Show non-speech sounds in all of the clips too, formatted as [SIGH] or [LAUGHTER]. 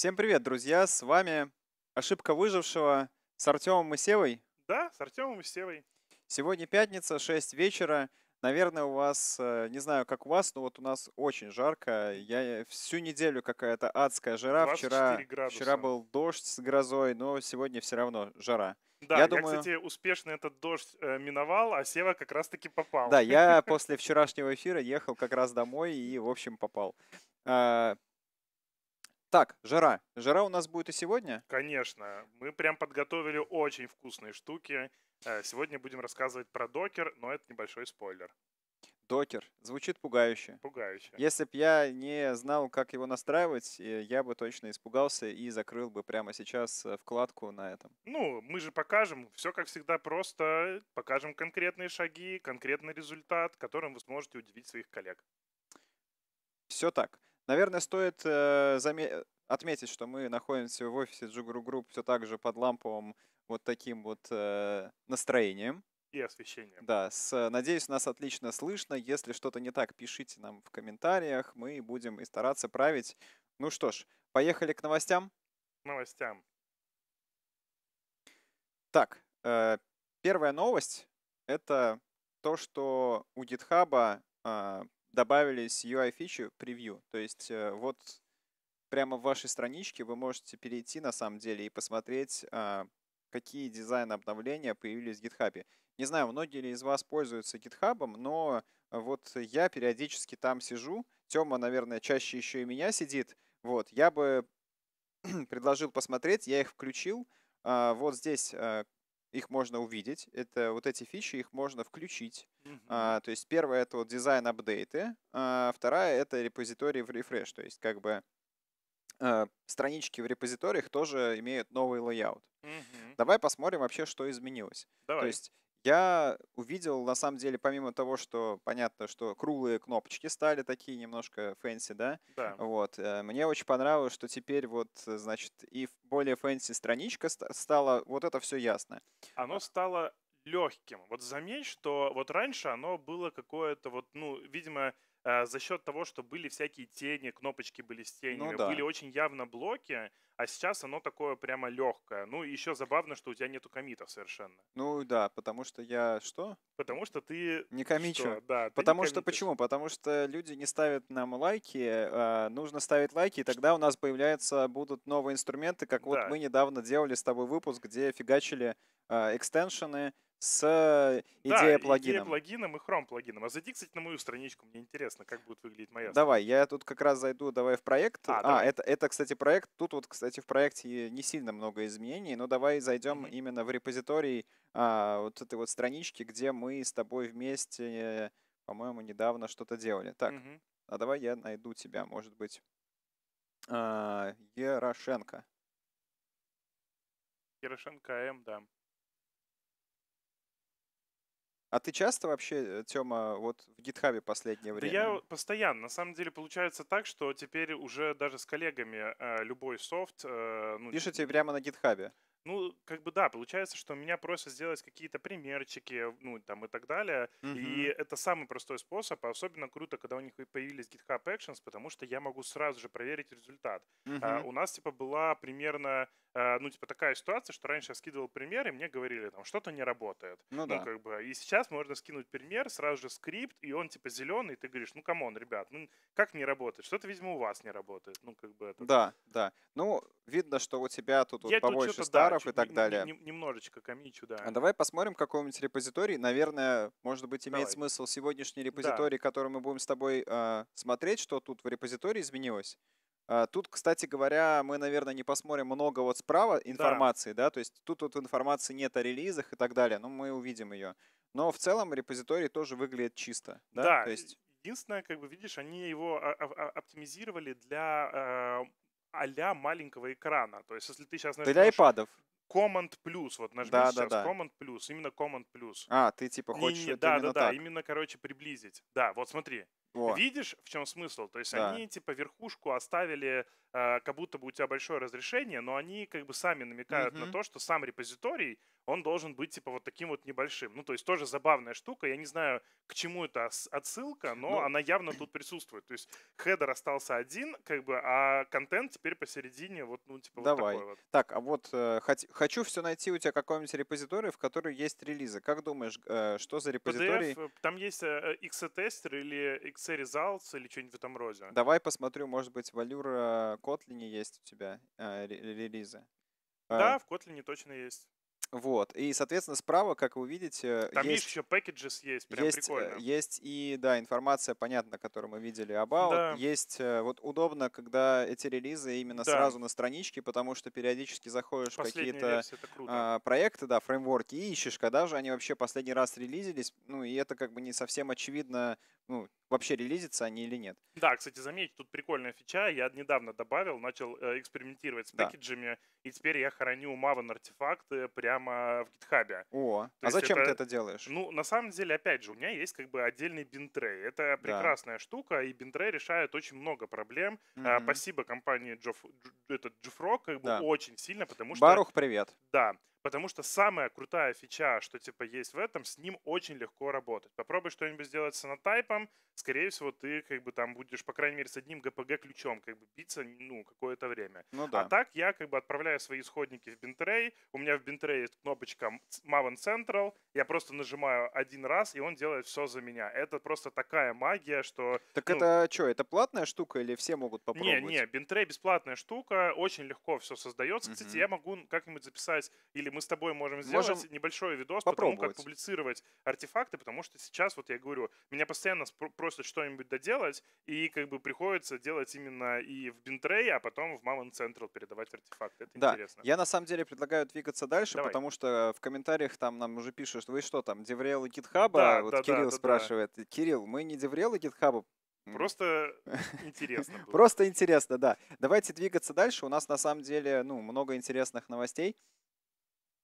Всем привет, друзья! С вами «Ошибка выжившего» с Артемом и Севой. Да, с Артемом и Севой. Сегодня пятница, 6 вечера. Наверное, у вас, э, не знаю, как у вас, но вот у нас очень жарко. Я всю неделю какая-то адская жара. Вчера, градуса. вчера был дождь с грозой, но сегодня все равно жара. Да, я, я думаю... кстати, успешно этот дождь э, миновал, а Сева как раз-таки попал. Да, я [LAUGHS] после вчерашнего эфира ехал как раз домой и, в общем, попал. А, так, жара. Жара у нас будет и сегодня? Конечно. Мы прям подготовили очень вкусные штуки. Э, сегодня будем рассказывать про докер, но это небольшой спойлер. Докер. Звучит пугающе. Пугающе. Если бы я не знал, как его настраивать, э, я бы точно испугался и закрыл бы прямо сейчас э, вкладку на этом. Ну, мы же покажем. Все, как всегда, просто. Покажем конкретные шаги, конкретный результат, которым вы сможете удивить своих коллег. Все так. Наверное, стоит э, отметить, что мы находимся в офисе Джугру Групп все так же под ламповым вот таким вот э, настроением. И освещением. Да, с, надеюсь, нас отлично слышно. Если что-то не так, пишите нам в комментариях. Мы будем и стараться править. Ну что ж, поехали к новостям. новостям. Так, э, первая новость — это то, что у GitHub а, добавились UI-фичи превью. То есть э, вот прямо в вашей страничке вы можете перейти на самом деле и посмотреть, а, какие дизайн-обновления появились в GitHub. Не знаю, многие ли из вас пользуются GitHub, но вот я периодически там сижу. Тема, наверное, чаще еще и меня сидит. Вот, я бы [CLEARS THROAT] предложил посмотреть, я их включил. А, вот здесь э, их можно увидеть. Это вот эти фичи, их можно включить. Mm -hmm. а, то есть первое это вот дизайн апдейты, а вторая это репозитории в рефреш, то есть как бы а, странички в репозиториях тоже имеют новый лайаут Mm -hmm. Давай посмотрим вообще, что изменилось. Давай. То есть я увидел, на самом деле, помимо того, что понятно, что круглые кнопочки стали такие немножко фэнси, да? Да. Вот. Э, мне очень понравилось, что теперь вот, значит, и более фэнси страничка стала, вот это все ясно. Оно а стало легким. Вот заметь, что вот раньше оно было какое-то вот, ну, видимо, Э, за счет того, что были всякие тени, кнопочки были с ну тенями, ну, да. были очень явно блоки, а сейчас оно такое прямо легкое. Ну, еще забавно, что у тебя нету комитов совершенно. Ну да, потому что я что? Потому что ты... Не комичу. Что? Да, потому что почему? Потому что люди не ставят нам лайки, а нужно ставить лайки, и тогда у нас появляются, будут новые инструменты, как да. вот мы недавно делали с тобой выпуск, где фигачили а, экстеншены, с идеей э, да, плагином. идея плагином и Chrome плагином. А зайди, кстати, на мою страничку, мне интересно, как будет выглядеть моя. Давай, я тут как раз зайду, давай в проект. А, а, а это, это, кстати, проект. Тут вот, кстати, в проекте не сильно много изменений, но давай зайдем mm-hmm. именно в репозиторий а, вот этой вот странички, где мы с тобой вместе, по-моему, недавно что-то делали. Так, mm-hmm. а давай я найду тебя, может быть. А, Ярошенко. Ярошенко а М, да. А ты часто вообще, э, тема вот в гитхабе последнее время? Да я постоянно. На самом деле получается так, что теперь уже даже с коллегами э, любой софт... Э, ну, Пишите прямо на гитхабе? Ну, как бы да, получается, что меня просят сделать какие-то примерчики, ну, там и так далее. Uh-huh. И это самый простой способ, а особенно круто, когда у них появились GitHub Actions, потому что я могу сразу же проверить результат. Uh-huh. А, у нас, типа, была примерно Э, ну, типа, такая ситуация, что раньше я скидывал пример, и мне говорили, там, что-то не работает. Ну, ну да. как бы, и сейчас можно скинуть пример, сразу же скрипт, и он, типа, зеленый, и ты говоришь, ну, камон, ребят, ну, как не работает? Что-то, видимо, у вас не работает. Ну, как бы это... Да, да. Ну, видно, что у тебя тут я вот побольше старов да, и так далее. Немножечко комичу, да. А давай посмотрим какой-нибудь репозиторий. Наверное, может быть, имеет давай. смысл сегодняшний репозиторий, да. который мы будем с тобой э, смотреть, что тут в репозитории изменилось. А, тут, кстати говоря, мы, наверное, не посмотрим много вот справа информации, да, да? то есть тут вот информации нет о релизах и так далее, но мы увидим ее. Но в целом репозиторий тоже выглядит чисто, да? Да, то есть... единственное, как бы видишь, они его оптимизировали для а маленького экрана. То есть, если ты сейчас нажмешь... Для айпадов. Command плюс, вот нажми да, сейчас да, да. Command плюс, именно Command плюс. А, ты типа хочешь не, не, да, да, да, так. именно, короче, приблизить. Да, вот смотри, о. Видишь, в чем смысл? То есть да. они типа верхушку оставили, э, как будто бы у тебя большое разрешение, но они как бы сами намекают угу. на то, что сам репозиторий, он должен быть типа вот таким вот небольшим. Ну, то есть тоже забавная штука. Я не знаю, к чему это отсылка, но ну... она явно тут присутствует. То есть хедер остался один, как бы, а контент теперь посередине, вот, ну, типа Давай. вот такой вот. Так, а вот э, хочу все найти у тебя какой-нибудь репозиторий, в котором есть релизы. Как думаешь, э, что за репозиторий? PDF, э, там есть э, э XTester или X C Results или что-нибудь в этом роде. Давай посмотрю, может быть, валюра Kotlin э, есть у тебя, э, релизы. Да, э, в Kotlin точно есть. Вот. И, соответственно, справа, как вы видите... Там есть, есть еще packages есть, прям есть, э, прикольно. Есть и, да, информация, понятно, которую мы видели about. Да. Есть, э, вот удобно, когда эти релизы именно да. сразу на страничке, потому что периодически заходишь в какие-то а, проекты, да, фреймворки, и ищешь, когда же они вообще последний раз релизились. Ну, и это как бы не совсем очевидно, ну, вообще релизятся они или нет. Да, кстати, заметьте, тут прикольная фича. Я недавно добавил, начал э, экспериментировать с да. и теперь я храню Maven артефакты прям прямо в гитхабе. О, а То а зачем это, ты это делаешь? Ну, на самом деле, опять же, у меня есть как бы отдельный бинтрей. Это прекрасная да. штука, и бинтрей решает очень много проблем. Угу. А, спасибо компании Джоф, Джоф, это Джифро, как бы да. очень сильно, потому что... Барух, привет. Да. Потому что самая крутая фича, что типа есть в этом, с ним очень легко работать. Попробуй что-нибудь сделать с анотайпом, скорее всего, ты как бы там будешь, по крайней мере, с одним ГПГ-ключом как бы биться, ну, какое-то время. Ну, а да. А так я как бы отправляю свои исходники в Bintray, у меня в Bintray есть кнопочка Maven Central, я просто нажимаю один раз, и он делает все за меня. Это просто такая магия, что... Так ну, это что, это платная штука или все могут попробовать? Не, не, Bintray бесплатная штука, очень легко все создается. Угу. Кстати, я могу как-нибудь записать или деле мы с тобой можем сделать можем небольшой видос по тому, как публицировать артефакты, потому что сейчас, вот я говорю, меня постоянно просят что-нибудь доделать, и как бы приходится делать именно и в Бинтрей, а потом в мамон Central передавать артефакты. Это да. интересно. Я на самом деле предлагаю двигаться дальше, Давай. потому что в комментариях там нам уже пишут, что вы что там, деврелы гитхаба? Да, вот да, Кирилл да, спрашивает. Да. Кирилл, мы не деврелы гитхаба, Просто [LAUGHS] интересно. Было. Просто интересно, да. Давайте двигаться дальше. У нас на самом деле ну, много интересных новостей.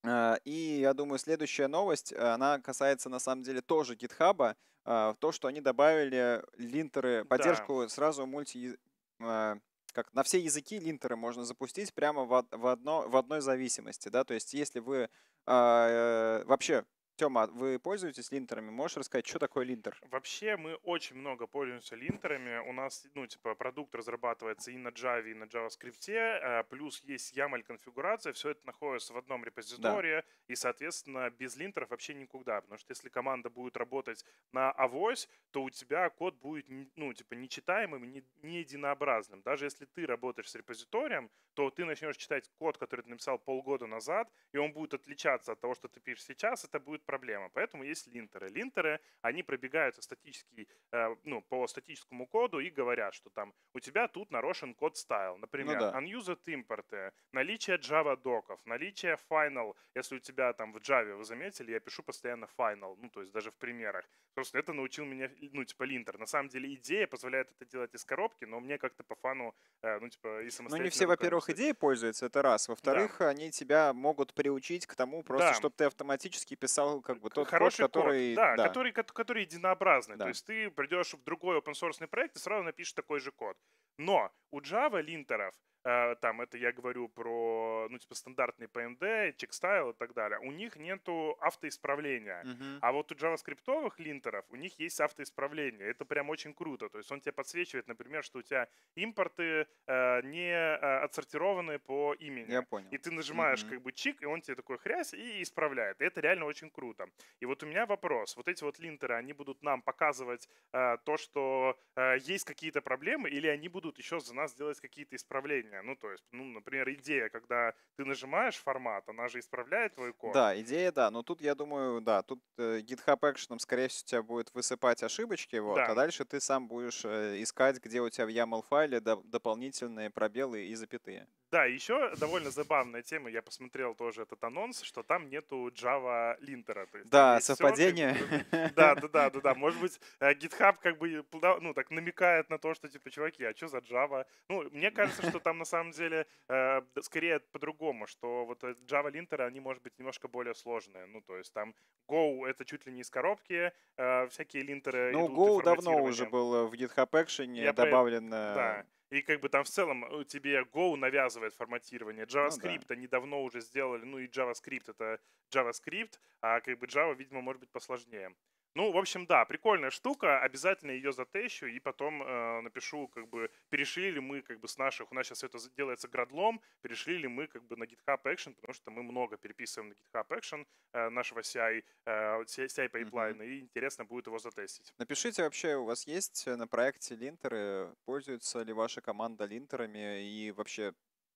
Э, и я думаю, следующая новость, э, она касается на самом деле тоже GitHub. Э, то, что они добавили линтеры, поддержку да. сразу мульти как на все языки линтеры можно запустить прямо в, в, одно, в одной зависимости, да, то есть если вы э, вообще Тема, а вы пользуетесь линтерами? Можешь рассказать, что такое линтер? Вообще мы очень много пользуемся линтерами. У нас, ну, типа, продукт разрабатывается и на Java, и на JavaScript. А плюс есть YAML-конфигурация. Все это находится в одном репозитории. Да. И, соответственно, без линтеров вообще никуда. Потому что если команда будет работать на авось, то у тебя код будет, ну, типа, нечитаемым и не единообразным. Даже если ты работаешь с репозиторием, то ты начнешь читать код, который ты написал полгода назад, и он будет отличаться от того, что ты пишешь сейчас. Это будет проблема. Поэтому есть линтеры. Линтеры, они пробегаются статический, э, ну, по статическому коду и говорят, что там у тебя тут нарушен код style. Например, ну, да. unused импорты, наличие Java доков, наличие final. Если у тебя там в Java, вы заметили, я пишу постоянно final, ну, то есть даже в примерах. Просто это научил меня, ну, типа, линтер. На самом деле идея позволяет это делать из коробки, но мне как-то по фану, э, ну, типа, и самостоятельно... Ну, не все, во-первых, идеи пользуются, это раз. Во-вторых, да. они тебя могут приучить к тому просто, да. чтобы ты автоматически писал ну, как бы тот хороший код, который... Код, да, да. Который, который единообразный. Да. То есть ты придешь в другой open-source проект и сразу напишешь такой же код. Но у Java линтеров Э, там это я говорю про, ну, типа, стандартный PMD, чекстайл и так далее, у них нету автоисправления. Uh-huh. А вот у JavaScript линтеров у них есть автоисправление. Это прям очень круто. То есть он тебе подсвечивает, например, что у тебя импорты э, не э, отсортированы по имени. Я понял. И ты нажимаешь uh-huh. как бы чик, и он тебе такой хрясь и исправляет. И это реально очень круто. И вот у меня вопрос. Вот эти вот линтеры, они будут нам показывать э, то, что э, есть какие-то проблемы, или они будут еще за нас делать какие-то исправления? исправления. Ну, то есть, ну, например, идея, когда ты нажимаешь формат, она же исправляет твой код. Да, идея, да. Но тут, я думаю, да, тут э, GitHub Action, скорее всего, тебя будет высыпать ошибочки, вот, да. а дальше ты сам будешь э, искать, где у тебя в YAML-файле дополнительные пробелы и запятые. Да, еще довольно забавная тема, я посмотрел тоже этот анонс, что там нету Java линтера. Да, совпадение. Все, [LAUGHS] да, да, да, да, да. Может быть, э, GitHub как бы ну, так намекает на то, что типа, чуваки, а что за Java? Ну, мне кажется, что там на самом деле э, скорее по-другому, что вот э, Java линтеры, они, может быть, немножко более сложные. Ну, то есть там Go — это чуть ли не из коробки, э, всякие линтеры Ну, Go давно уже был в GitHub Action Я добавлен... Да. И как бы там в целом тебе Go навязывает форматирование. JavaScript ну, да. они давно уже сделали, ну и JavaScript это JavaScript, а как бы Java, видимо, может быть посложнее. Ну, в общем, да, прикольная штука. Обязательно ее затещу и потом э, напишу, как бы, перешли ли мы, как бы, с наших... У нас сейчас это делается градлом. Перешли ли мы, как бы, на GitHub Action, потому что мы много переписываем на GitHub Action э, нашего CI, э, CI pipeline mm-hmm. и интересно будет его затестить. Напишите вообще, у вас есть на проекте линтеры? Пользуется ли ваша команда линтерами и вообще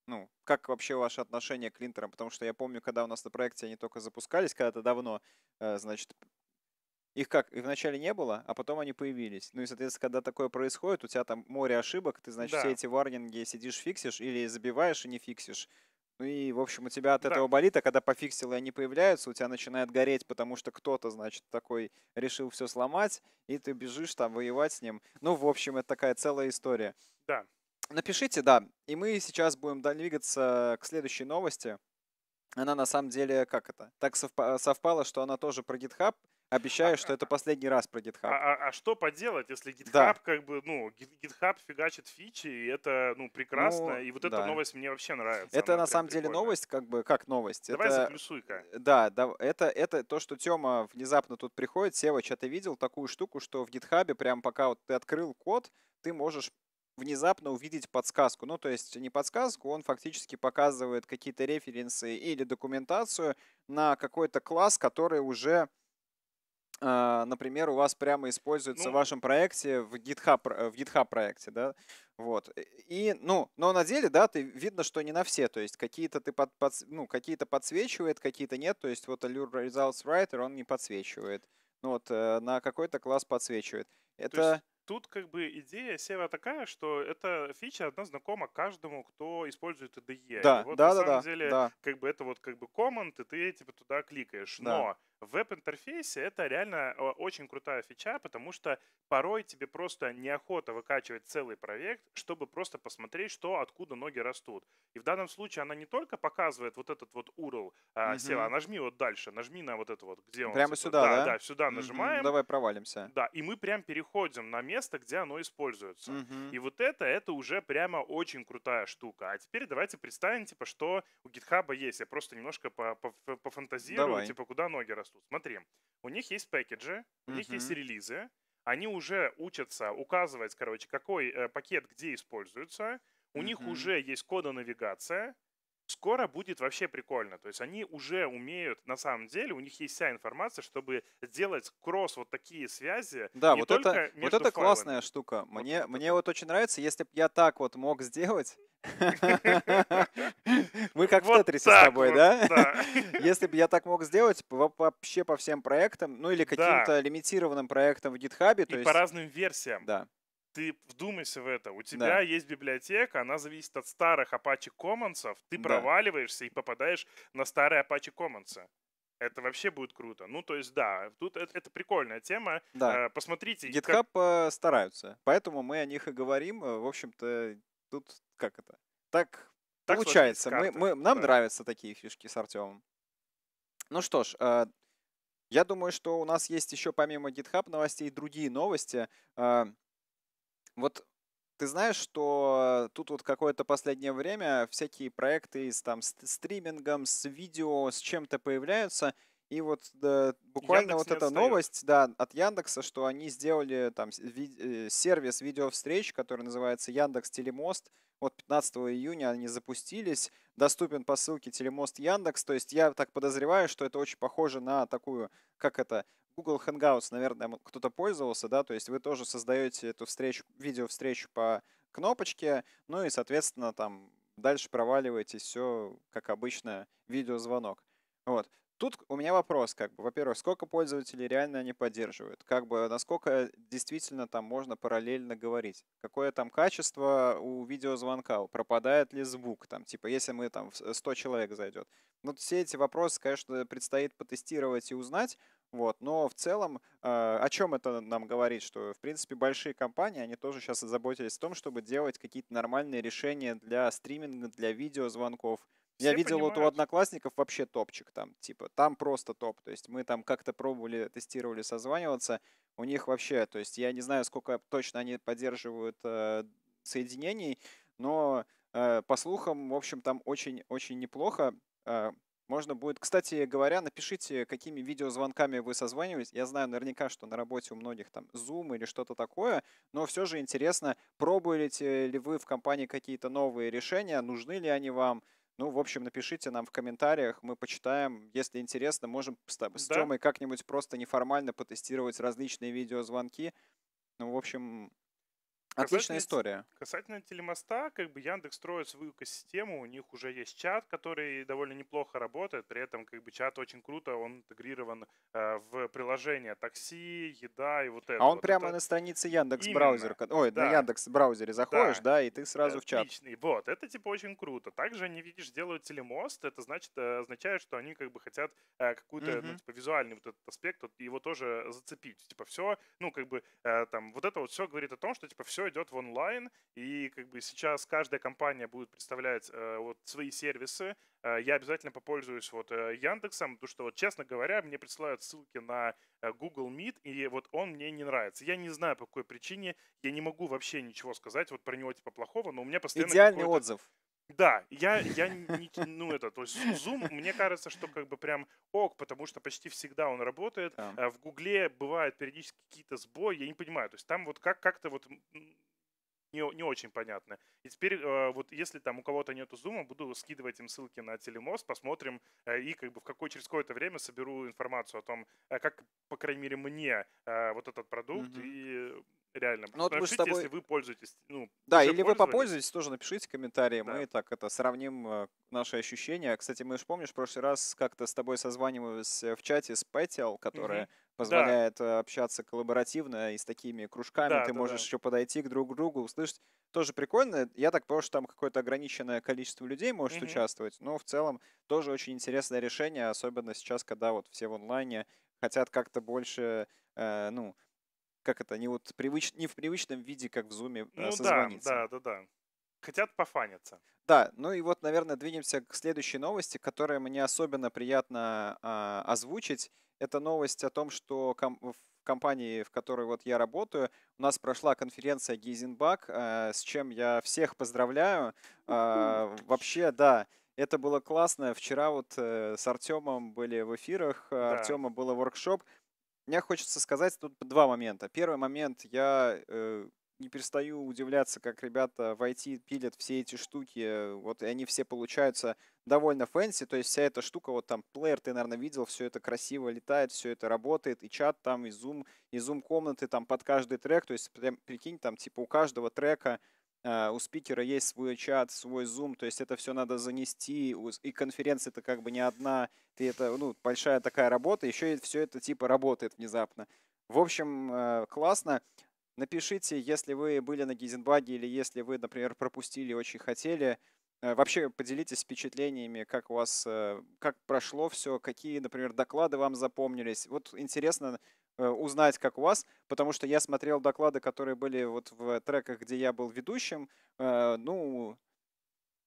ну, как вообще ваше отношение к линтерам? Потому что я помню, когда у нас на проекте они только запускались, когда-то давно, э, значит, их как, их вначале не было, а потом они появились. Ну и, соответственно, когда такое происходит, у тебя там море ошибок, ты, значит, да. все эти варнинги сидишь, фиксишь или забиваешь и не фиксишь. Ну и, в общем, у тебя от да. этого болит, а когда пофиксил и они появляются, у тебя начинает гореть, потому что кто-то, значит, такой решил все сломать, и ты бежишь там воевать с ним. Ну, в общем, это такая целая история. Да. Напишите, да. И мы сейчас будем двигаться к следующей новости. Она на самом деле, как это? Так совпало, что она тоже про GitHub, Обещаю, а, что а, это а, последний раз про а, GitHub. А, а, а что поделать, если GitHub да. как бы, ну, GitHub фигачит фичи, и это, ну, прекрасно. Ну, и вот да. эта новость мне вообще нравится. Это Она на самом прикольная. деле новость, как бы, как новость. Давай это... заплюсуй-ка. Э, да, да, это, это то, что Тёма внезапно тут приходит. Сева, что ты видел такую штуку, что в GitHub прям пока вот ты открыл код, ты можешь внезапно увидеть подсказку. Ну, то есть не подсказку, он фактически показывает какие-то референсы или документацию на какой-то класс, который уже а, например, у вас прямо используется ну, в вашем проекте, в GitHub, э, в GitHub проекте, да, вот. И, ну, но на деле, да, ты, видно, что не на все, то есть какие-то ты под, под, ну, какие-то подсвечивает, какие-то нет, то есть вот Allure Results Writer, он не подсвечивает, ну, вот э, на какой-то класс подсвечивает. Это тут как бы идея сева такая, что эта фича одна знакома каждому, кто использует IDE. Да, и вот да, на да, самом да, деле, да. как бы это вот как бы команд, и ты типа туда кликаешь. Да. Но в веб-интерфейсе это реально очень крутая фича, потому что порой тебе просто неохота выкачивать целый проект, чтобы просто посмотреть, что откуда ноги растут. И в данном случае она не только показывает вот этот вот URL, а, угу. Сева, а нажми вот дальше, нажми на вот это вот, где он. Прямо типа, сюда, да? Да, да сюда угу. нажимаем. Давай провалимся. Да, и мы прям переходим на место, где оно используется. Угу. И вот это, это уже прямо очень крутая штука. А теперь давайте представим, типа, что у GitHub есть. Я просто немножко пофантазирую, типа, куда ноги растут растут. Смотри, у них есть пэкеджи, у uh-huh. них есть релизы, они уже учатся указывать, короче, какой э, пакет где используется, у uh-huh. них уже есть кода навигация, скоро будет вообще прикольно. То есть они уже умеют, на самом деле, у них есть вся информация, чтобы сделать кросс вот такие связи. Да, вот это, вот это файлами. классная штука. Мне, вот, мне вот очень нравится, если бы я так вот мог сделать, [LAUGHS] мы как в Тетрисе с тобой, да? [LAUGHS] Если бы я так мог сделать, вообще по всем проектам, ну или каким-то лимитированным проектам в GitHub. И по разным версиям. Да ты вдумайся в это. У тебя да. есть библиотека, она зависит от старых Apache Commons. Ты да. проваливаешься и попадаешь на старые Apache Commons. Это вообще будет круто. Ну, то есть, да, тут это, это прикольная тема. Да. Э, посмотрите. GitHub как... Э, стараются. Поэтому мы о них и говорим. Э, в общем-то, тут как это? Так, так получается. Мы, мы, нам да. нравятся такие фишки с Артемом. Ну что ж, я думаю, что у нас есть еще помимо GitHub новостей другие новости. Вот ты знаешь, что тут вот какое-то последнее время всякие проекты с там с стримингом, с видео, с чем-то появляются, и вот да, буквально Яндекс вот эта отстает. новость, да, от Яндекса, что они сделали там ви э, сервис видеовстреч, который называется Яндекс Телемост. Вот 15 июня они запустились, доступен по ссылке Телемост Яндекс. То есть я так подозреваю, что это очень похоже на такую, как это, Google Hangouts, наверное, кто-то пользовался, да, то есть вы тоже создаете эту встречу, видео-встречу по кнопочке, ну и, соответственно, там дальше проваливаете все, как обычно, видеозвонок. Вот. Тут у меня вопрос, как бы, во-первых, сколько пользователей реально они поддерживают, как бы, насколько действительно там можно параллельно говорить, какое там качество у видеозвонка, пропадает ли звук, там, типа, если мы там 100 э, человек зайдет. Ну, все эти вопросы, конечно, предстоит потестировать и узнать, вот. Но в целом, э, о чем это нам говорит? Что, в принципе, большие компании, они тоже сейчас заботились о том, чтобы делать какие-то нормальные решения для стриминга, для видеозвонков. Все Я видел понимают. вот у одноклассников вообще топчик там, типа, там просто топ. То есть мы там как-то пробовали, тестировали созваниваться. У них вообще, то есть я не знаю, сколько точно они поддерживают э, соединений, но э, по слухам, в общем, там очень-очень неплохо. Э, можно будет, кстати говоря, напишите, какими видеозвонками вы созваниваетесь. Я знаю наверняка, что на работе у многих там Zoom или что-то такое, но все же интересно, пробуете ли вы в компании какие-то новые решения, нужны ли они вам. Ну, в общем, напишите нам в комментариях, мы почитаем. Если интересно, можем с, с Тёмой как-нибудь просто неформально потестировать различные видеозвонки. Ну, в общем, Отличная история. Касательно телемоста, как бы Яндекс строит свою экосистему, у них уже есть чат, который довольно неплохо работает, при этом как бы чат очень круто, он интегрирован э, в приложение такси, еда и вот а это. А он вот прямо это... на странице Яндекс Именно. браузер, ой, да. на Яндекс браузере заходишь, да, да и ты сразу Отличный. в чат. Отличный, вот, это типа очень круто. Также они, видишь, делают телемост, это значит, э, означает, что они как бы хотят э, какую-то, угу. ну, типа, визуальный вот этот аспект, вот, его тоже зацепить. Типа все, ну, как бы, э, там, вот это вот все говорит о том, что, типа, все все идет в онлайн, и как бы сейчас каждая компания будет представлять э, вот свои сервисы. Э, я обязательно попользуюсь вот э, Яндексом, потому что вот, честно говоря, мне присылают ссылки на э, Google Meet, и вот он мне не нравится. Я не знаю по какой причине, я не могу вообще ничего сказать вот про него типа плохого, но у меня постоянно идеальный отзыв. Да, я, я не, ну это, то есть Zoom, мне кажется, что как бы прям ок, потому что почти всегда он работает. Да. Э, в Гугле бывают периодически какие-то сбои, я не понимаю, то есть там вот как, как-то вот не, не очень понятно. И теперь э, вот если там у кого-то нету зума, буду скидывать им ссылки на телемост, посмотрим э, и как бы в какое, через какое-то время соберу информацию о том, э, как, по крайней мере, мне э, вот этот продукт mm-hmm. и Реально. Ну, вот Напишите, мы с тобой... если вы пользуетесь. Ну, да, или вы попользуетесь, тоже напишите комментарии. Да. Мы так это сравним э, наши ощущения. Кстати, мы же помнишь, в прошлый раз как-то с тобой созванивались э, в чате с Петел, которая угу. позволяет да. Э, общаться коллаборативно и с такими кружками. Да, Ты да, можешь да. еще подойти к друг другу, услышать. Тоже прикольно. Я так понял, что там какое-то ограниченное количество людей может угу. участвовать. Но в целом тоже очень интересное решение, особенно сейчас, когда вот все в онлайне хотят как-то больше, э, ну, как это, не вот привыч, не в привычном виде, как в зуме а, ну, созвониться. Да, да, да, да. Хотят пофаниться. Да, ну и вот, наверное, двинемся к следующей новости, которая мне особенно приятно а, озвучить. Это новость о том, что ком- в компании, в которой вот я работаю, у нас прошла конференция Гейзенбак, а, с чем я всех поздравляю. А, вообще, да, это было классно. Вчера вот э, с Артемом были в эфирах, а да. Артема было воркшоп мне хочется сказать тут два момента. Первый момент, я э, не перестаю удивляться, как ребята в IT пилят все эти штуки, э, вот, и они все получаются довольно фэнси, то есть вся эта штука, вот там плеер ты, наверное, видел, все это красиво летает, все это работает, и чат там, и зум, и зум комнаты там под каждый трек, то есть прям, прикинь, там типа у каждого трека Э, у спикера есть свой чат, свой Zoom, то есть это все надо занести, и конференция это как бы не одна, ты это, ну, большая такая работа, еще и все это типа работает внезапно. В общем, э, классно. Напишите, если вы были на Гизенбаге или если вы, например, пропустили, очень хотели. Э, вообще поделитесь впечатлениями, как у вас, как прошло все, какие, например, доклады вам запомнились. Вот интересно, Э, узнать, как у вас, потому что я смотрел доклады, которые были вот в треках, где я был ведущим. Э, ну,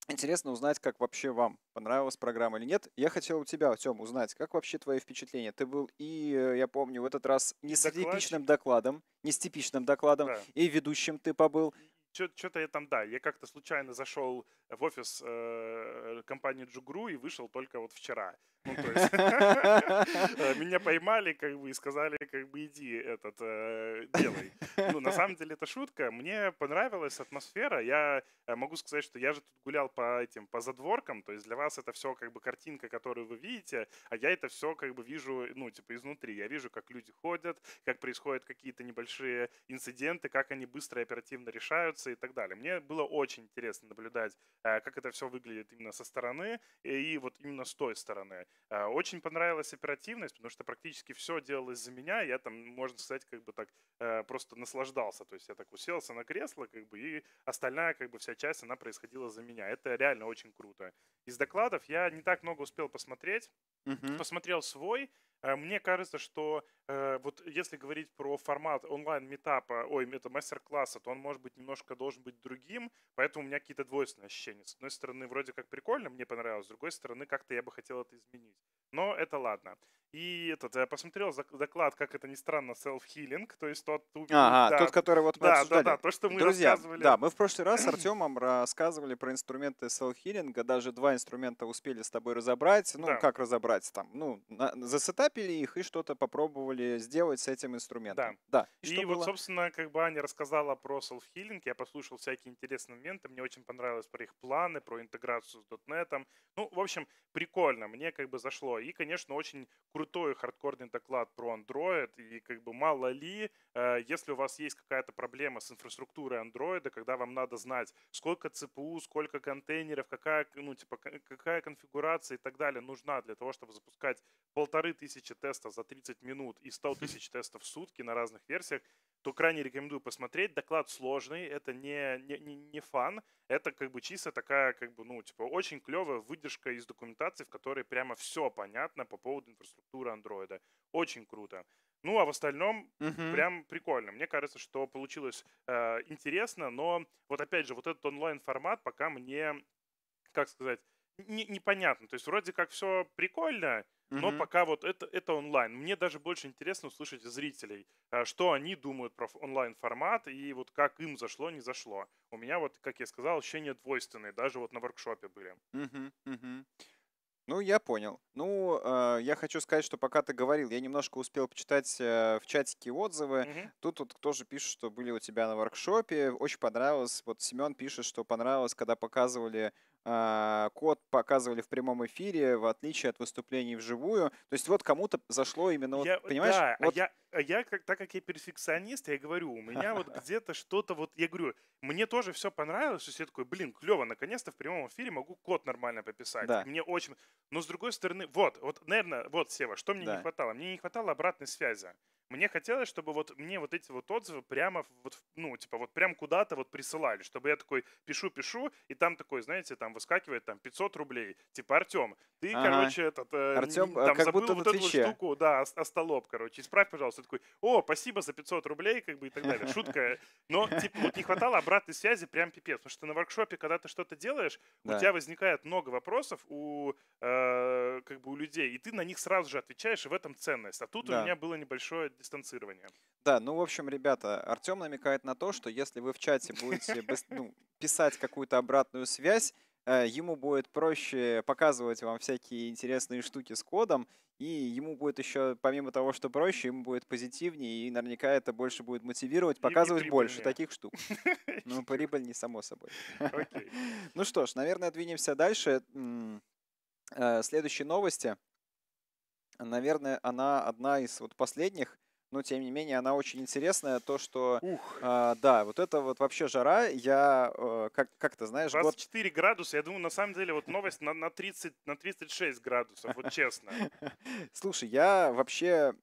интересно узнать, как вообще вам понравилась программа или нет. Я хотел у тебя, Тём, узнать, как вообще твои впечатления? Ты был и, э, я помню, в этот раз не, с докладчик. типичным докладом, не с типичным докладом, да. и ведущим ты побыл что-то я там, да, я как-то случайно зашел в офис э, компании Джугру и вышел только вот вчера. Ну, э, меня поймали, как бы, и сказали, как бы, иди этот, э, делай. Ну, на самом деле, это шутка. Мне понравилась атмосфера. Я э, могу сказать, что я же тут гулял по этим, по задворкам, то есть для вас это все, как бы, картинка, которую вы видите, а я это все, как бы, вижу, ну, типа, изнутри. Я вижу, как люди ходят, как происходят какие-то небольшие инциденты, как они быстро и оперативно решаются, и так далее. Мне было очень интересно наблюдать, э, как это все выглядит именно со стороны и вот именно с той стороны. Э, очень понравилась оперативность, потому что практически все делалось за меня. Я там, можно сказать, как бы так э, просто наслаждался. То есть я так уселся на кресло, как бы, и остальная, как бы, вся часть, она происходила за меня. Это реально очень круто. Из докладов я не так много успел посмотреть. Угу. Посмотрел свой, Э, мне кажется, что э, вот если говорить про формат онлайн метапа, ой, это мастер-класса, то он может быть немножко должен быть другим, поэтому у меня какие-то двойственные ощущения. С одной стороны, вроде как прикольно, мне понравилось, с другой стороны, как-то я бы хотел это изменить. Но это ладно. И этот, я посмотрел доклад, как это ни странно, self-healing, то есть тот... Ага, да, тот, который вот мы да, обсуждали. Да, да, то, что мы Друзья, рассказывали. да, мы в прошлый раз с [CLEARS THROAT] Артемом рассказывали про инструменты self-healing, а даже два инструмента успели с тобой разобрать, ну, да. как разобрать там, ну, на, засетапили их и что-то попробовали сделать с этим инструментом. Да, да. И, и вот, было? собственно, как бы Аня рассказала про self-healing, я послушал всякие интересные моменты, мне очень понравилось про их планы, про интеграцию с .NET. Ну, в общем, прикольно, мне как бы зашло. И, конечно, очень крутой хардкорный доклад про Android. И как бы мало ли, э, если у вас есть какая-то проблема с инфраструктурой Android, когда вам надо знать, сколько CPU, сколько контейнеров, какая, ну, типа, какая конфигурация и так далее нужна для того, чтобы запускать полторы тысячи тестов за 30 минут и 100 тысяч тестов в сутки на разных версиях, то крайне рекомендую посмотреть. Доклад сложный, это не, не, не фан, это как бы чисто такая, как бы, ну, типа, очень клевая выдержка из документации, в которой прямо все понятно по поводу инфраструктуры андроида. Очень круто. Ну, а в остальном угу. прям прикольно. Мне кажется, что получилось э, интересно, но вот опять же, вот этот онлайн-формат пока мне, как сказать, не, непонятно. То есть вроде как все прикольно, но mm-hmm. пока вот это, это онлайн. Мне даже больше интересно услышать зрителей, а, что они думают про онлайн-формат и вот как им зашло, не зашло. У меня вот, как я сказал, ощущения двойственные, даже вот на воркшопе были. Mm-hmm. Mm-hmm. Ну, я понял. Ну, э, я хочу сказать, что пока ты говорил, я немножко успел почитать э, в чатике отзывы. Mm-hmm. Тут вот тоже пишут, что были у тебя на воркшопе. Очень понравилось. Вот Семен пишет, что понравилось, когда показывали а, код показывали в прямом эфире, в отличие от выступлений вживую. То есть вот кому-то зашло именно, я, вот, понимаешь? Да, а вот... а я, а я, как, так как я перфекционист, я говорю, у меня вот [LAUGHS] где-то что-то вот, я говорю, мне тоже все понравилось, все такое, блин, клево, наконец-то в прямом эфире могу код нормально пописать. Да. Мне очень... Но с другой стороны, вот, вот, наверное, вот, Сева, что мне да. не хватало? Мне не хватало обратной связи. Мне хотелось, чтобы вот мне вот эти вот отзывы прямо, вот, ну, типа, вот прям куда-то вот присылали, чтобы я такой пишу-пишу, и там такой, знаете, там выскакивает там 500 рублей, типа, Артем, ты, а -а короче, этот... Э, Артем, там, как забыл будто вот эту штуку, да, остолоп, короче, исправь, пожалуйста ты такой, о, спасибо за 500 рублей, как бы и так далее. Шутка. Но, типа, вот не хватало обратной связи прям пипец. Потому что на воркшопе, когда ты что-то делаешь, да. у тебя возникает много вопросов у, э, как бы у людей, и ты на них сразу же отвечаешь, и в этом ценность. А тут да. у меня было небольшое дистанцирование. Да, ну, в общем, ребята, Артем намекает на то, что если вы в чате будете [LAUGHS] ну, писать какую-то обратную связь, Э, ему будет проще показывать вам всякие интересные штуки с кодом, и ему будет еще, помимо того, что проще, ему будет позитивнее, и наверняка это больше будет мотивировать, показывать больше таких штук. [LAUGHS] Ну, не само собой. [LAUGHS] Ну что ж, наверное, двинемся дальше. Э, следующие новости. Наверное, она одна из вот последних но тем не менее она очень интересная. То, что... Ух. Э, да, вот это вот вообще жара. Я, э, как, как ты знаешь... 24 год... градуса. Я думаю, на самом деле, вот новость на, на, 30, на 36 градусов, вот честно. [LAUGHS] Слушай, я вообще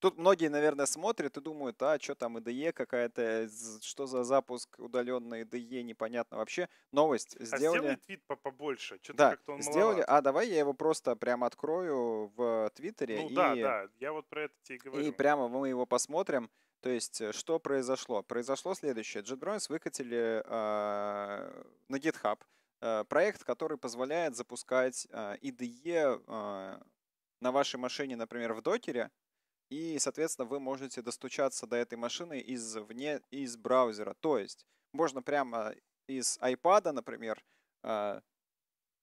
Тут многие, наверное, смотрят и думают, а что там IDE какая-то, что за запуск удаленной IDE, непонятно вообще. Новость а сделали. А сделай твит по побольше, что-то да, как-то он сделали. Маловат. А давай я его просто прямо открою в э, Твиттере. Ну и... да, да, я вот про это тебе и говорю. И прямо мы его посмотрим. То есть, э, что произошло? Произошло следующее. JetBrains выкатили э, на GitHub э, проект, который позволяет запускать э, IDE э, на вашей машине, например, в докере, и, соответственно, вы можете достучаться до этой машины из вне, из браузера. То есть можно прямо из iPad, например, э,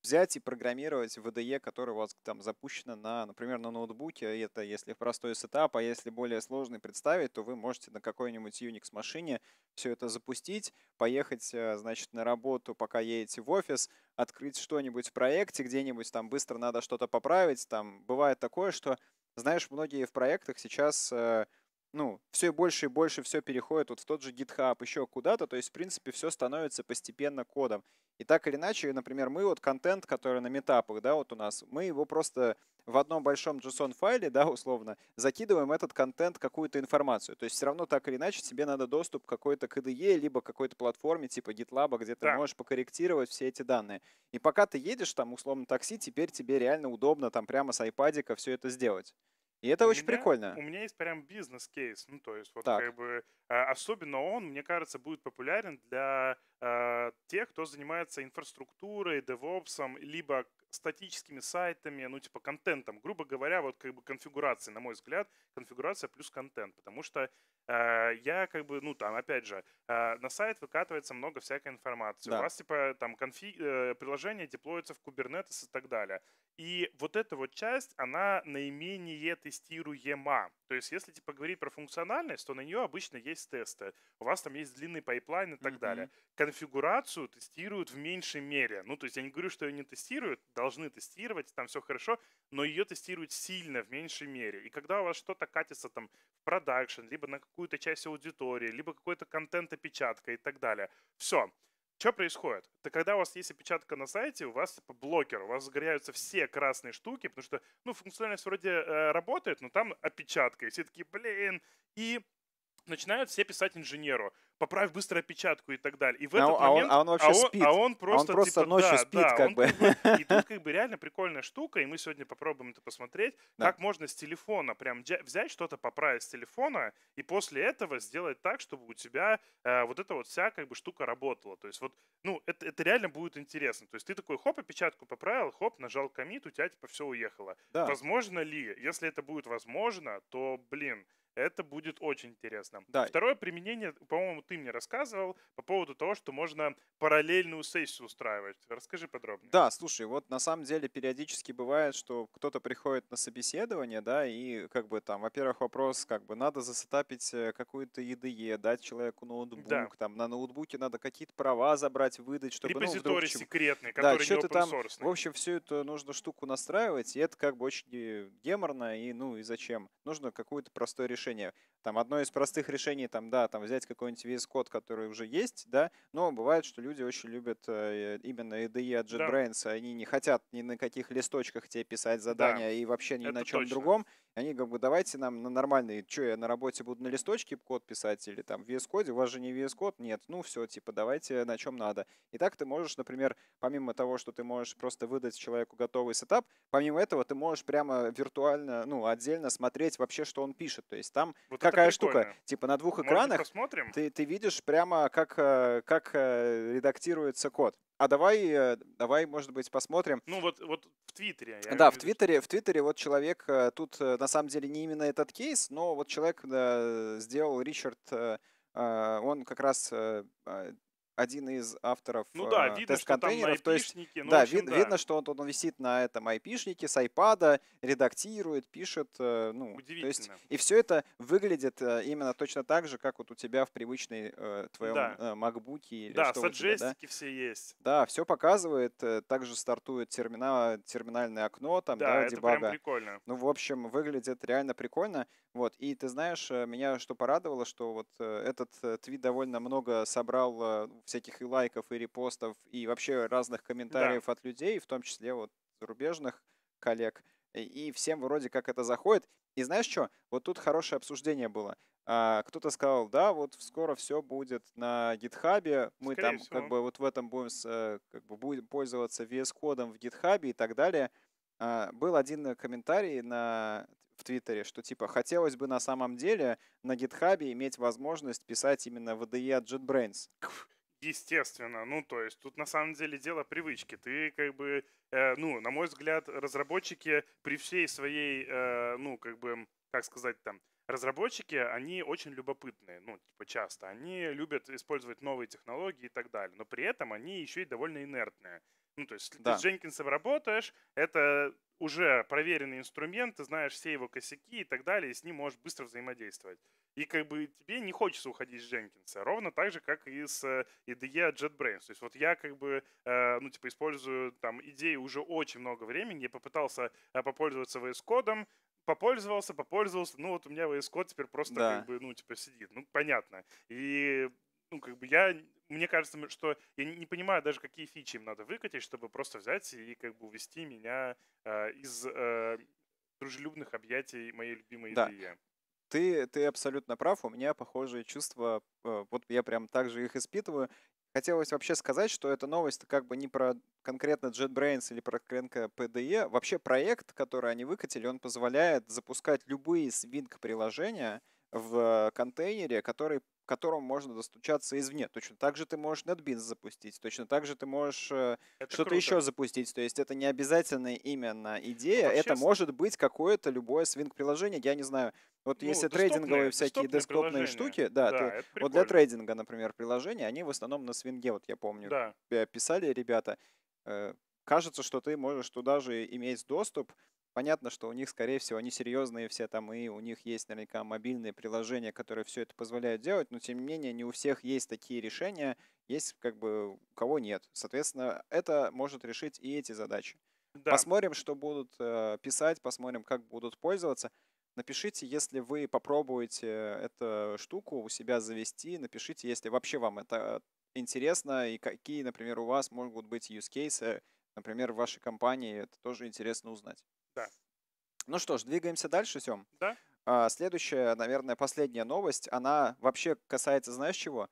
взять и программировать VDE, который у вас там запущено на, например, на ноутбуке. Это если простой сетап, а если более сложный представить, то вы можете на какой-нибудь Unix машине все это запустить, поехать, э, значит, на работу, пока едете в офис, открыть что-нибудь в проекте, где-нибудь там быстро надо что-то поправить. Там бывает такое, что знаешь, многие в проектах сейчас э, ну, все больше и больше все переходит вот в тот же GitHub, еще куда-то, то есть, в принципе, все становится постепенно кодом. И так или иначе, например, мы вот контент, который на метапах, да, вот у нас, мы его просто в одном большом JSON-файле, да, условно, закидываем этот контент, какую-то информацию. То есть все равно так или иначе тебе надо доступ к какой-то KDE, либо какой-то платформе типа GitLab, где ты да. можешь покорректировать все эти данные. И пока ты едешь там, условно, такси, теперь тебе реально удобно там прямо с айпадика все это сделать. И это у очень меня, прикольно. У меня есть прям бизнес-кейс. Ну, то есть, вот так. как бы а, особенно он, мне кажется, будет популярен для э, тех, кто занимается инфраструктурой, девопсом, либо статическими сайтами, ну, типа контентом. Грубо говоря, вот как бы конфигурации, на мой взгляд, конфигурация плюс контент. Потому что э, я как бы, ну, там, опять же, э, на сайт выкатывается много всякой информации. Да. У вас, типа, там, конфи- э, приложение деплоится в Kubernetes и так далее. И вот эта вот часть, она наименее тестируема. То есть, если типа говорить про функциональность, то на нее обычно есть тесты. У вас там есть длинный пайплайн и так mm-hmm. далее. Конфигурацию тестируют в меньшей мере. Ну, то есть, я не говорю, что ее не тестируют, должны тестировать, там все хорошо, но ее тестируют сильно в меньшей мере. И когда у вас что-то катится там в продакшн, либо на какую-то часть аудитории, либо какой-то контент-опечатка и так далее, все, что происходит? Это когда у вас есть опечатка на сайте, у вас типа блокер, у вас загоряются все красные штуки, потому что, ну, функциональность вроде э, работает, но там опечатка, и все такие, блин, и начинают все писать инженеру, поправь быстро опечатку и так далее. И в а этот он, момент... А он, а он вообще а он, а, а он просто, а он просто типа, ночью да, спит, да, как он, бы. И тут [LAUGHS] как бы реально прикольная штука, и мы сегодня попробуем это посмотреть, да. как можно с телефона прям взять что-то, поправить с телефона, и после этого сделать так, чтобы у тебя э, вот эта вот вся как бы штука работала. То есть вот, ну, это, это реально будет интересно. То есть ты такой, хоп, опечатку поправил, хоп, нажал комит, у тебя типа все уехало. Да. Возможно ли? Если это будет возможно, то, блин, это будет очень интересно. Да. Второе применение, по-моему, ты мне рассказывал по поводу того, что можно параллельную сессию устраивать. Расскажи подробнее. Да, слушай, вот на самом деле периодически бывает, что кто-то приходит на собеседование, да, и как бы там, во-первых, вопрос, как бы надо засетапить э, какую-то IDE, e, дать человеку ноутбук, да. там на ноутбуке надо какие-то права забрать, выдать, чтобы... Ну, Репозиторий ну, вдруг, секретный, который да, что не там, В общем, всю эту нужно штуку настраивать, и это как бы очень геморно, и ну и зачем? Нужно какое-то простое решение решение. Там одно из простых решений, там, да, там взять какой-нибудь VS Code, который уже есть, да, но бывает, что люди очень любят э, именно IDE от JetBrains, да. они не хотят ни на каких листочках тебе писать задания да. и вообще ни Это на чем точно. другом. Они как бы давайте нам на нормальные, что я на работе буду на листочке код писать или там в VS Code, у вас же не VS Code, нет, ну все, типа давайте на чем надо. И так ты можешь, например, помимо того, что ты можешь просто выдать человеку готовый сетап, помимо этого ты можешь прямо виртуально, ну, отдельно смотреть вообще, что он пишет. То есть там вот какая штука, типа на двух экранах посмотрим? Ты, ты видишь прямо, как, э, как э, редактируется код. А давай, э, давай, может быть, посмотрим. Ну вот, вот в Твиттере. да, в Твиттере, в Твиттере вот человек тут на на самом деле не именно этот кейс, но вот человек да, сделал Ричард, э, э, он как раз э, один из авторов ну, да, э, видно, тест-контейнеров. То есть, ну, да, общем, вид, да, видно, что он, он висит на этом айпишнике с iPad, редактирует, пишет. Э, ну, Удивительно. То есть, и все это выглядит э, именно точно так же, как вот у тебя в привычной э, твоем да. э, MacBook. Или да, что саджестики тебя, да? все есть. Да, все показывает. Также стартует термина, терминальное окно, там, да, да это дебага. Прям прикольно. Ну, в общем, выглядит реально прикольно. Вот, и ты знаешь, меня что порадовало, что вот этот твит довольно много собрал всяких и лайков, и репостов, и вообще разных комментариев да. от людей, в том числе вот зарубежных коллег. И всем вроде как это заходит. И знаешь что? Вот тут хорошее обсуждение было. А, кто-то сказал, да, вот скоро все будет на гитхабе, мы Скорее там всего. как бы вот в этом будем, э, как бы будем пользоваться VS-кодом в гитхабе и так далее. А, был один комментарий на в Твиттере, что типа хотелось бы на самом деле на GitHub иметь возможность писать именно VDE от JetBrains. Естественно, ну то есть тут на самом деле дело привычки. Ты как бы, э, ну на мой взгляд, разработчики при всей своей, э, ну как бы, как сказать там, разработчики, они очень любопытные, ну типа часто. Они любят использовать новые технологии и так далее, но при этом они еще и довольно инертные. Ну то есть если да. ты с Дженкинсом работаешь, это уже проверенный инструмент, ты знаешь все его косяки и так далее, и с ним можешь быстро взаимодействовать. И как бы тебе не хочется уходить из Jenkins, ровно так же, как и с IDE э, JetBrains. То есть вот я как бы, э, ну, типа, использую там идеи уже очень много времени, я попытался э, попользоваться VS Code, попользовался, попользовался, ну вот у меня VS Code теперь просто да. как бы, ну, типа, сидит. Ну, понятно. И ну, как бы я, мне кажется, что я не понимаю даже, какие фичи им надо выкатить, чтобы просто взять и как бы увести меня э, из э, дружелюбных объятий моей любимой да. идеи ты, ты абсолютно прав, у меня похожие чувства, э, вот я прям так же их испытываю. Хотелось вообще сказать, что эта новость как бы не про конкретно JetBrains или про конкретно PDE. Вообще проект, который они выкатили, он позволяет запускать любые свинг-приложения в э, контейнере, который которому можно достучаться извне. Точно так же ты можешь NetBeans запустить, точно так же ты можешь э, что-то еще запустить. То есть это не обязательно именно идея, Вообще, это может быть какое-то любое свинг-приложение, я не знаю. Вот ну, если трейдинговые всякие десктопные штуки, да, да ты, вот для трейдинга, например, приложения, они в основном на свинге, вот я помню, да. писали ребята, э, кажется, что ты можешь туда же иметь доступ, Понятно, что у них, скорее всего, они серьезные все там, и у них есть наверняка мобильные приложения, которые все это позволяют делать, но тем не менее не у всех есть такие решения, есть как бы у кого нет. Соответственно, это может решить и эти задачи. Да. Посмотрим, что будут э, писать, посмотрим, как будут пользоваться. Напишите, если вы попробуете эту штуку у себя завести, напишите, если вообще вам это интересно, и какие, например, у вас могут быть use cases, э, например, в вашей компании, это тоже интересно узнать. Да. Ну что ж, двигаемся дальше, Сем. Да. А, следующая, наверное, последняя новость, она вообще касается, знаешь чего?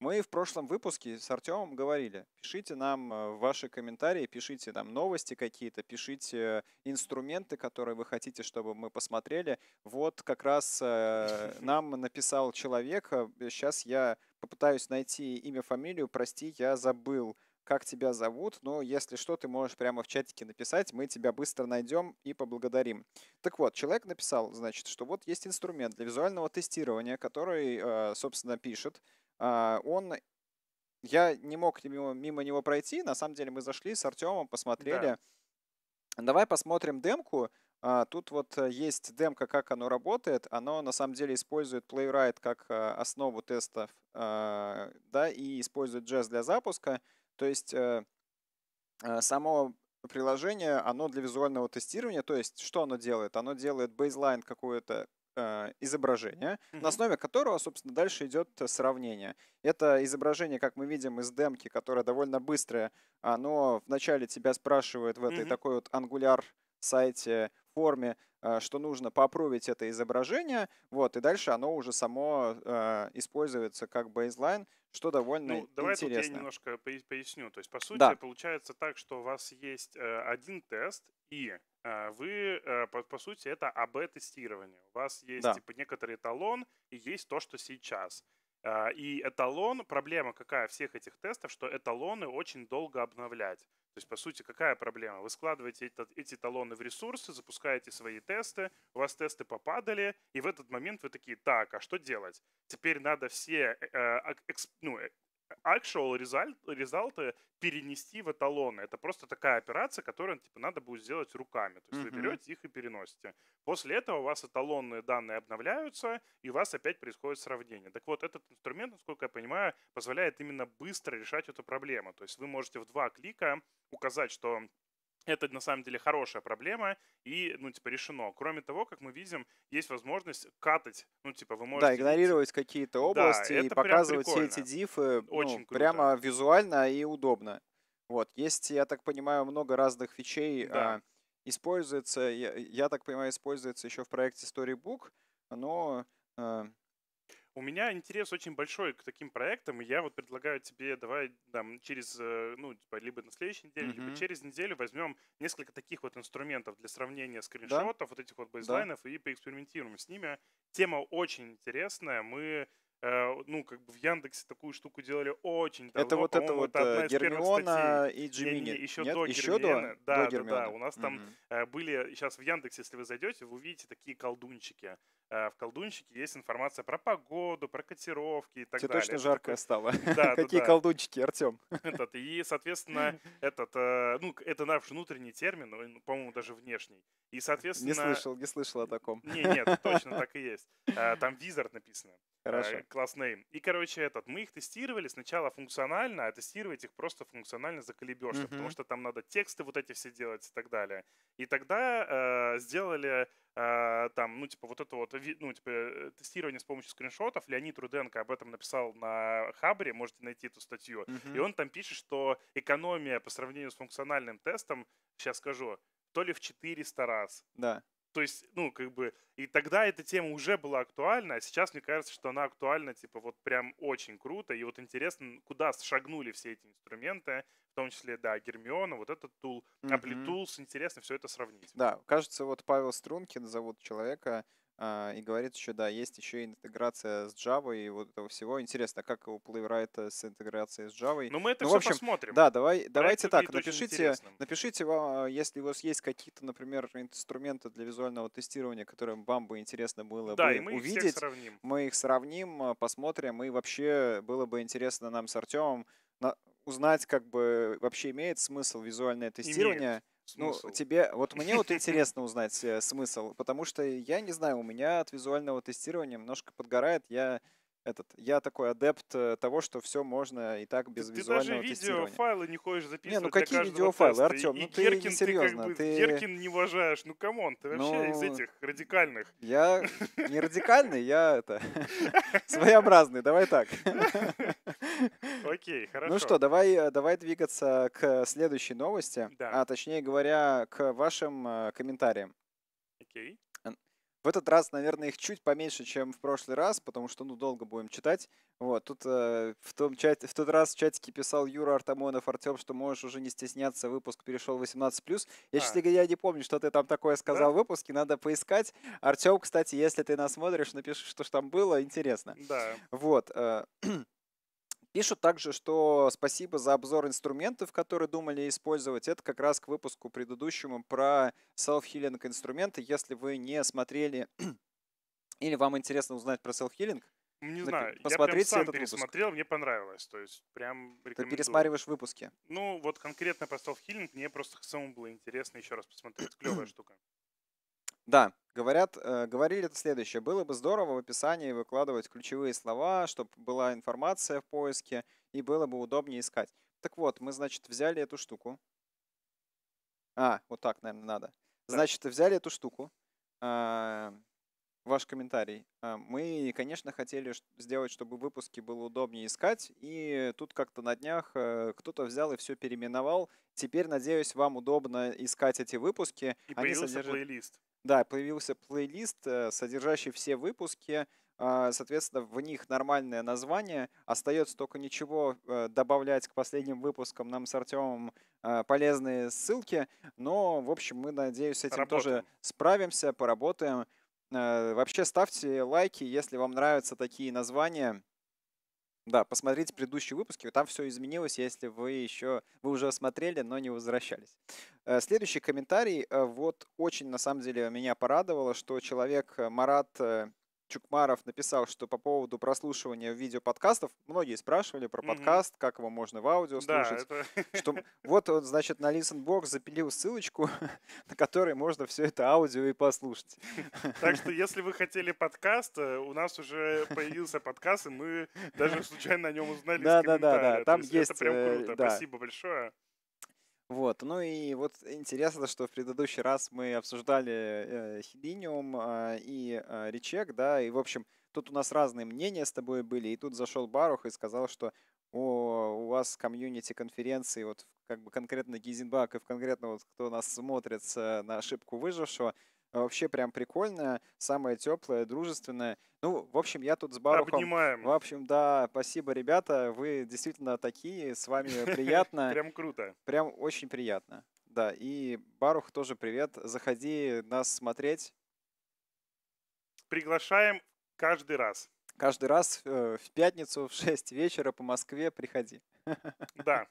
Мы в прошлом выпуске с Артемом говорили, пишите нам э, ваши комментарии, пишите нам новости какие-то, пишите инструменты, которые вы хотите, чтобы мы посмотрели. Вот как раз э, [LAUGHS] нам написал человек, сейчас э, я попытаюсь найти имя, фамилию, прости, я забыл как тебя зовут, но если что, ты можешь прямо в чатике написать, мы тебя быстро найдем и поблагодарим. Так вот, человек написал, значит, что вот есть инструмент для визуального тестирования, который, э, собственно, пишет. А, он я не мог мимо, мимо него пройти. На самом деле мы зашли с Артемом, посмотрели. Да. Давай посмотрим демку. А, тут вот э, есть демка, как оно работает. Оно на самом деле использует Playwright как э, основу тестов, а, да, и использует Jazz для запуска. То есть э, э, само приложение, оно для визуального тестирования, то есть что оно делает? Оно делает бейзлайн какое-то э, изображение, mm-hmm. на основе которого, собственно, дальше идет сравнение. Это изображение, как мы видим из демки, которое довольно быстрое, оно вначале тебя спрашивает в этой mm-hmm. такой вот ангуляр сайте, форме, э, что нужно попробовать это изображение, вот, и дальше оно уже само э, используется как бейзлайн, что довольно ну, давай интересно. Давай я немножко поясню. То есть, по сути, да. получается так, что у вас есть э, один тест, и вы, по, по сути, это АБ-тестирование. У вас есть да. типа, некоторый эталон, и есть то, что сейчас. И эталон, проблема какая всех этих тестов, что эталоны очень долго обновлять. То есть, по сути, какая проблема? Вы складываете этот, эти талоны в ресурсы, запускаете свои тесты, у вас тесты попадали, и в этот момент вы такие, так, а что делать? Теперь надо все э, э эксп, ну, э, actual result, результаты перенести в эталоны. Это просто такая операция, которую типа, надо будет сделать руками. То есть mm-hmm. вы берете их и переносите. После этого у вас эталонные данные обновляются, и у вас опять происходит сравнение. Так вот, этот инструмент, насколько я понимаю, позволяет именно быстро решать эту проблему. То есть вы можете в два клика указать, что это на самом деле хорошая проблема и, ну, типа, решено. Кроме того, как мы видим, есть возможность катать, ну, типа, вы можете... Да, игнорировать какие-то области да, и показывать все эти дифы ну, Очень ну, круто. прямо визуально и удобно. Вот, есть, я так понимаю, много разных вещей Да. А, используется, я, я так понимаю, используется еще в проекте Storybook, но а, у меня интерес очень большой к таким проектам, и я вот предлагаю тебе, давай там, через, э, ну, типа, либо на следующей неделе, mm-hmm. либо через неделю возьмем несколько таких вот инструментов для сравнения скриншотов, да? вот этих вот бейзлайнов, да. и поэкспериментируем с ними. Тема очень интересная, мы Э, ну, как бы в Яндексе такую штуку делали очень давно. Это вот это вот э, одна Гермиона и Джимини. еще Нет? до еще Гермиона. До, да, до Гермиона. да, да. У нас там угу. были, сейчас в Яндексе, если вы зайдете, вы увидите такие колдунчики. В колдунчике есть информация про погоду, про котировки и так Тебе далее. Тебе точно жарко такой... стало. [LAUGHS] Да, Какие да, колдунчики, Артем? [LAUGHS] Этот, и, соответственно, этот, ну, это наш внутренний термин, по-моему, даже внешний. И, соответственно... Не слышал, не слышал о таком. Не, нет, точно [LAUGHS] так и есть. Там визард написано. Хорошо. Э, классные. И, короче, этот, мы их тестировали сначала функционально, а тестировать их просто функционально заколебешься, угу. потому что там надо тексты вот эти все делать и так далее. И тогда э, сделали э, там, ну, типа, вот это вот, ну, типа, э, тестирование с помощью скриншотов. Леонид Руденко об этом написал на Хабре, можете найти эту статью. Угу. И он там пишет, что экономия по сравнению с функциональным тестом, сейчас скажу, то ли в 400 раз. Да то есть, ну, как бы, и тогда эта тема уже была актуальна, а сейчас мне кажется, что она актуальна, типа, вот прям очень круто, и вот интересно, куда шагнули все эти инструменты, в том числе, да, Гермиона, вот этот тул, Аплитулс, mm-hmm. интересно все это сравнить. Да, кажется, вот Павел Стрункин зовут человека, а, и говорит еще, да, есть еще интеграция с Java и вот этого всего. Интересно, как у Playwright э, с интеграцией с Java? Ну, мы это ну, все в общем, посмотрим. Да, давай, Проект давайте так, напишите, напишите, а, если у вас есть какие-то, например, инструменты для визуального тестирования, которые вам бы интересно было да, бы и мы увидеть. Их сравним. Мы их сравним, а, посмотрим, и вообще было бы интересно нам с Артемом узнать, как бы вообще имеет смысл визуальное тестирование. Имеет ну, смысл? Ну, тебе, вот мне вот [LAUGHS] интересно узнать э, смысл, потому что я не знаю, у меня от визуального тестирования немножко подгорает. Я этот, я такой адепт э, того, что все можно и так без ты, визуального ты даже видеофайлы не хочешь записывать. Не, ну какие видеофайлы, Артем? Ну ты Геркин, серьезно. Ты, как бы, ты... Геркин не уважаешь, ну камон, ты вообще ну, из этих радикальных. Я [LAUGHS] не радикальный, я это [LAUGHS] своеобразный, давай так. Окей, ну хорошо. Ну что, давай, э, давай двигаться к следующей новости, да. а точнее говоря, к вашим э, комментариям. Окей. В этот раз, наверное, их чуть поменьше, чем в прошлый раз, потому что, ну, долго будем читать. Вот, тут э, в, том чате, в тот раз в чатике писал Юра Артамонов, Артем, что можешь уже не стесняться, выпуск перешел 18+. Я, а. честно говоря, не помню, что ты там такое сказал да? в выпуске, надо поискать. Артем, кстати, если ты нас смотришь, напиши, что ж там было, интересно. Да. Вот. Э, [CLEARS THROAT] Пишут также, что спасибо за обзор инструментов, которые думали использовать. Это как раз к выпуску предыдущему про self-healing инструменты. Если вы не смотрели [CLEARS THROAT] или вам интересно узнать про self-healing, не знаю, посмотрите я прям сам пересмотрел, выпуск. мне понравилось, то есть прям Ты пересматриваешь выпуски? Ну, вот конкретно про self-healing мне просто самому было интересно еще раз посмотреть, клевая [CLEARS THROAT] штука. Да, говорят, э, говорили это следующее. Было бы здорово в описании выкладывать ключевые слова, чтобы была информация в поиске, и было бы удобнее искать. Так вот, мы, значит, взяли эту штуку. А, вот так, наверное, надо. Значит, взяли эту штуку, э, ваш комментарий. А, мы, конечно, хотели сделать, чтобы выпуски было удобнее искать, и тут как-то на днях э, кто-то взял и все переименовал. Теперь, надеюсь, вам удобно искать эти выпуски. И Они появился содержат... плейлист. Да, появился плейлист, э, содержащий все выпуски. А, соответственно, в них нормальное название. Остается только ничего э, добавлять к последним выпускам нам с Артемом э, полезные ссылки. Но, в общем, мы, надеюсь, с этим работаем. тоже справимся, поработаем. Вообще ставьте лайки, если вам нравятся такие названия. Да, посмотрите предыдущие выпуски, там все изменилось, если вы еще, вы уже смотрели, но не возвращались. Э, следующий комментарий, э, вот очень на самом деле меня порадовало, что человек э, Марат Чукмаров написал, что по поводу прослушивания видеоподкастов, многие спрашивали про подкаст, mm-hmm. как его можно в аудио слушать. Да, это... что, [LAUGHS] вот, вот, значит, на Listenbox запилил ссылочку, [LAUGHS] на которой можно все это аудио и послушать. [LAUGHS] Так что, если вы хотели подкаст, э, у нас уже появился подкаст, и мы даже случайно о нем узнали Да, да, да, да. Там есть... Это прям э, круто. Спасибо большое. Вот, ну и вот интересно, что в предыдущий раз мы обсуждали э, Хелиниум э, а, и э, Речек, да, и в общем тут у нас разные мнения с тобой были, и тут зашел Барух и сказал, что о, у вас комьюнити конференции, вот как бы конкретно Гизенбак и в конкретно вот кто нас смотрит э, на ошибку выжившего, а вообще прям прикольная, самая теплая, дружественная. Ну, в общем, я тут с Барухом. Обнимаем. В общем, да, спасибо, ребята, вы действительно такие, с вами [LAUGHS] приятно. Прям круто. Прям очень приятно. Да, и Барух тоже привет. Заходи нас смотреть. Приглашаем каждый раз. Каждый раз э, в пятницу в 6 вечера по Москве приходи. [LAUGHS] Да.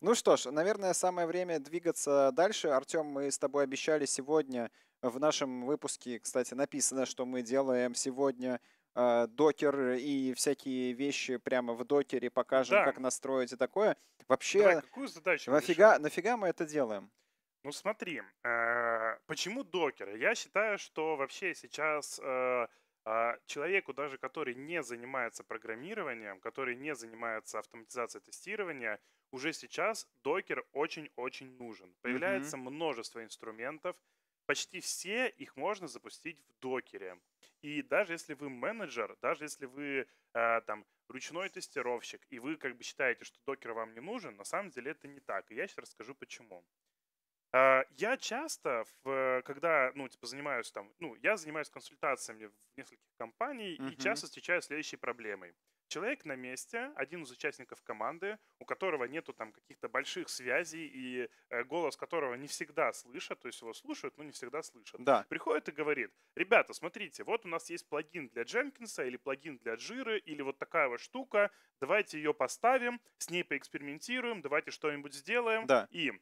Ну что ж, наверное, самое время двигаться дальше. Артем, мы с тобой обещали сегодня в нашем выпуске, кстати, написано, что мы делаем сегодня э, докер и всякие вещи прямо в докере, покажем, да. как настроить и такое. Вообще, Давай, какую задачу нафига, нафига мы это делаем? Ну смотри, э, почему докер? Я считаю, что вообще сейчас э, а, человеку, даже который не занимается программированием, который не занимается автоматизацией тестирования, уже сейчас докер очень-очень нужен. Появляется mm-hmm. множество инструментов, почти все их можно запустить в докере. И даже если вы менеджер, даже если вы э, там ручной тестировщик, и вы как бы считаете, что докер вам не нужен, на самом деле это не так. И я сейчас расскажу почему. Э, я часто, в, когда, ну, типа, занимаюсь там, ну, я занимаюсь консультациями в нескольких компаниях mm-hmm. и часто встречаю следующей проблемой – человек на месте, один из участников команды, у которого нету там каких-то больших связей и э, голос которого не всегда слышат, то есть его слушают, но не всегда слышат. Да. Приходит и говорит, ребята, смотрите, вот у нас есть плагин для Дженкинса или плагин для Джиры или вот такая вот штука, давайте ее поставим, с ней поэкспериментируем, давайте что-нибудь сделаем. Да. И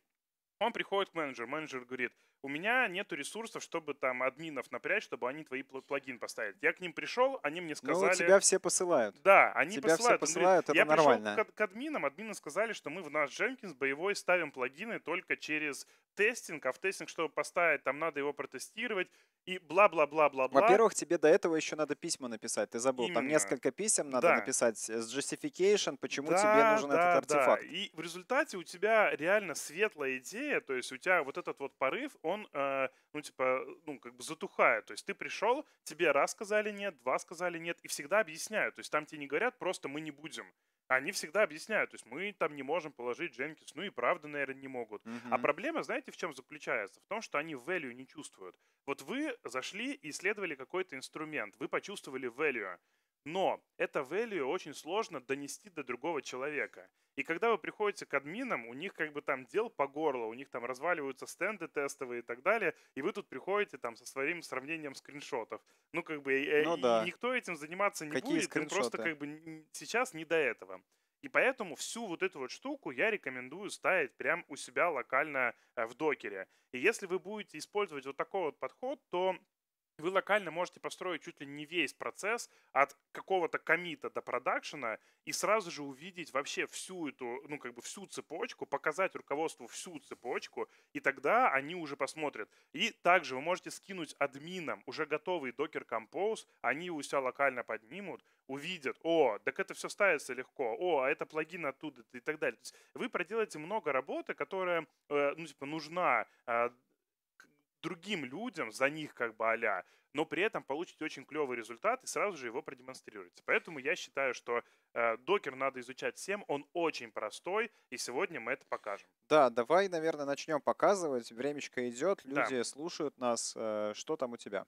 он приходит к менеджеру, менеджер говорит, у меня нет ресурсов, чтобы там админов напрячь, чтобы они твои плагин поставили. Я к ним пришел, они мне ну, сказали... Ну, тебя все посылают. Да, они тебя посылают. Все посылают говорит, это я пришел к, к админам, админы сказали, что мы в наш Jenkins боевой ставим плагины только через тестинг, а в тестинг, чтобы поставить, там надо его протестировать и бла-бла-бла-бла-бла. Во-первых, тебе до этого еще надо письма написать, ты забыл. Именно. Там несколько писем надо да. написать с justification, почему да, тебе нужен да, этот артефакт. Да. И в результате у тебя реально светлая идея, то есть у тебя вот этот вот порыв, он, э, ну, типа, ну, как бы затухает. То есть ты пришел, тебе раз сказали нет, два сказали нет, и всегда объясняют. То есть там тебе не говорят просто «мы не будем» они всегда объясняют, то есть мы там не можем положить Jenkins, ну и правда, наверное, не могут. Mm-hmm. А проблема, знаете, в чем заключается? В том, что они value не чувствуют. Вот вы зашли и исследовали какой-то инструмент, вы почувствовали value, но это value очень сложно донести до другого человека. И когда вы приходите к админам, у них как бы там дел по горло, у них там разваливаются стенды тестовые и так далее, и вы тут приходите там со своим сравнением скриншотов. Ну как бы ну, и, никто этим заниматься не Какие будет, скриншоты? просто как бы сейчас не до этого. И поэтому всю вот эту вот штуку я рекомендую ставить прям у себя локально э, в докере. И если вы будете использовать вот такой вот подход, то вы локально можете построить чуть ли не весь процесс от какого-то комита до продакшена и сразу же увидеть вообще всю эту, ну, как бы всю цепочку, показать руководству всю цепочку, и тогда они уже посмотрят. И также вы можете скинуть админам уже готовый Docker Compose, они у себя локально поднимут, увидят, о, так это все ставится легко, о, а это плагин оттуда и так далее. То есть вы проделаете много работы, которая, э, ну, типа, нужна э, другим людям за них как бы а но при этом получите очень клевый результат и сразу же его продемонстрируете. Поэтому я считаю, что э, докер надо изучать всем, он очень простой, и сегодня мы это покажем. Да, давай, наверное, начнем показывать. Времечко идет, люди да. слушают нас. Э, что там у тебя?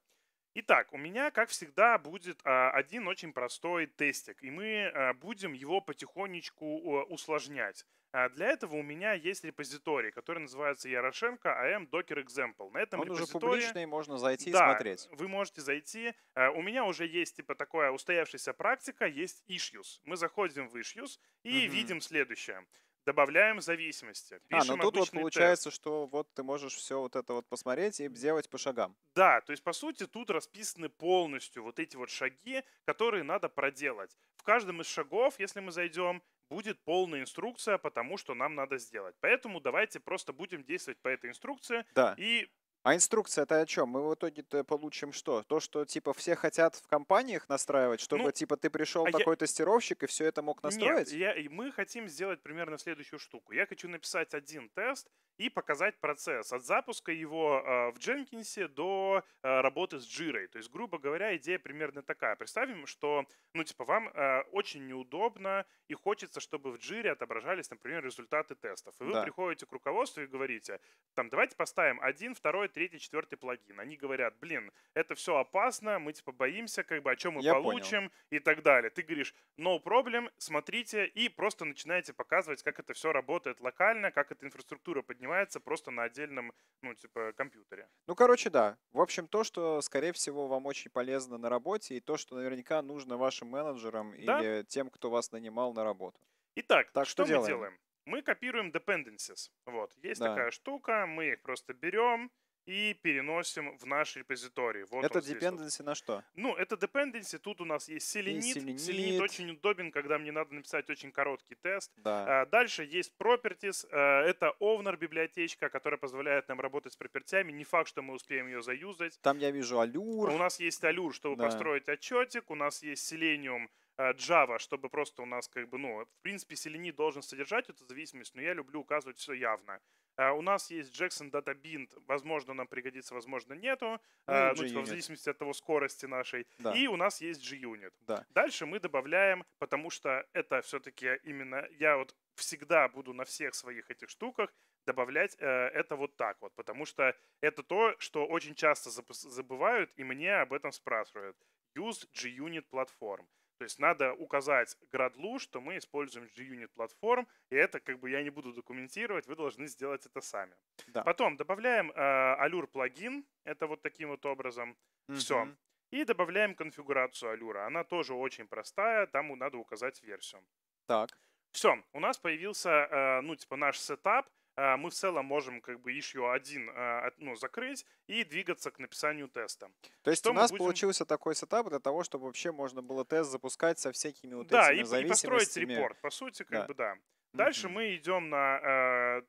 Итак, у меня, как всегда, будет э, один очень простой тестик, и мы э, будем его потихонечку э, усложнять. А для этого у меня есть репозиторий, который называется Ярошенко AM Docker Example. На этом Он репозитории... уже публичный, можно зайти да, и смотреть. вы можете зайти. Э, у меня уже есть типа такая устоявшаяся практика, есть issues. Мы заходим в issues и угу. видим следующее добавляем зависимости. Пишем а, ну тут вот получается, тест. что вот ты можешь все вот это вот посмотреть и сделать по шагам. Да, то есть по сути тут расписаны полностью вот эти вот шаги, которые надо проделать. В каждом из шагов, если мы зайдем, будет полная инструкция по тому, что нам надо сделать. Поэтому давайте просто будем действовать по этой инструкции да. и а инструкция это о чем? Мы в итоге получим что? То, что типа все хотят в компаниях настраивать, чтобы ну, типа ты пришел а такой я... тестировщик и все это мог настроить? Нет, я... мы хотим сделать примерно следующую штуку. Я хочу написать один тест и показать процесс от запуска его э, в Дженкинсе до э, работы с Jira. То есть, грубо говоря, идея примерно такая. Представим, что, ну, типа, вам э, очень неудобно и хочется, чтобы в Jira отображались, например, результаты тестов. И вы да. приходите к руководству и говорите, там, давайте поставим один, второй, третий, четвертый плагин. Они говорят, блин, это все опасно, мы типа боимся, как бы, о а чем мы Я получим понял. и так далее. Ты говоришь, no problem, смотрите, и просто начинаете показывать, как это все работает локально, как эта инфраструктура поднимается просто на отдельном, ну, типа, компьютере. Ну, короче, да. В общем, то, что, скорее всего, вам очень полезно на работе, и то, что наверняка нужно вашим менеджерам да? или тем, кто вас нанимал на работу. Итак, так, что, что делаем? мы делаем? Мы копируем dependencies. Вот, есть да. такая штука, мы их просто берем, и переносим в наш репозиторий. Вот это dependency вот. на что? Ну, это dependency. Тут у нас есть selenit. selenit. Selenit очень удобен, когда мне надо написать очень короткий тест. Да. А, дальше есть properties. А, это owner библиотечка, которая позволяет нам работать с пропертями. Не факт, что мы успеем ее заюзать. Там я вижу allure. У нас есть allure, чтобы да. построить отчетик. У нас есть selenium. А, Java, чтобы просто у нас как бы, ну, в принципе, Selenium должен содержать эту зависимость, но я люблю указывать все явно. А у нас есть Jackson Data Bind. Возможно, нам пригодится, возможно, нету. Ну, а, ну, типа, в зависимости от того скорости нашей. Да. И у нас есть G-Unit. Да. Дальше мы добавляем, потому что это все-таки именно... Я вот всегда буду на всех своих этих штуках добавлять э, это вот так вот, потому что это то, что очень часто забывают, и мне об этом спрашивают. Use G-Unit платформ. То есть надо указать Gradle, что мы используем G-Unit платформ, и это как бы я не буду документировать, вы должны сделать это сами. Да. Потом добавляем э, Allure плагин, это вот таким вот образом. Mm-hmm. Все. И добавляем конфигурацию Allure. Она тоже очень простая, там надо указать версию. Так. Все, у нас появился, э, ну, типа, наш сетап, а, мы в целом можем как бы issue один а, ну, закрыть и двигаться к написанию теста. То есть что у нас будем... получился такой сетап для того, чтобы вообще можно было тест запускать со всякими вот да, этими Да, и, построить репорт, по сути, как да. бы да. Дальше mm-hmm. мы идем на э,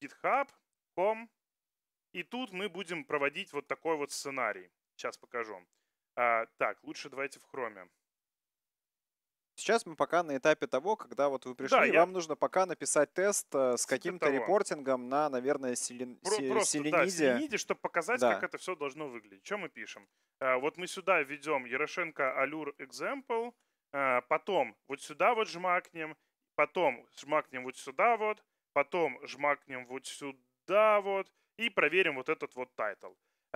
github.com, и тут мы будем проводить вот такой вот сценарий. Сейчас покажу. А, так, лучше давайте в хроме. Сейчас мы пока на этапе того, когда вот вы пришли, да, я... вам нужно пока написать тест э, с типа каким-то репортингом на, наверное, селен... Про- се- просто, селениде. Да, селениде, чтобы показать, да. как это все должно выглядеть. Что мы пишем? Э, вот мы сюда ведем Ярошенко Allure Example, э, потом вот сюда вот жмакнем, потом жмакнем вот сюда вот, потом жмакнем вот сюда вот и проверим вот этот вот тайтл.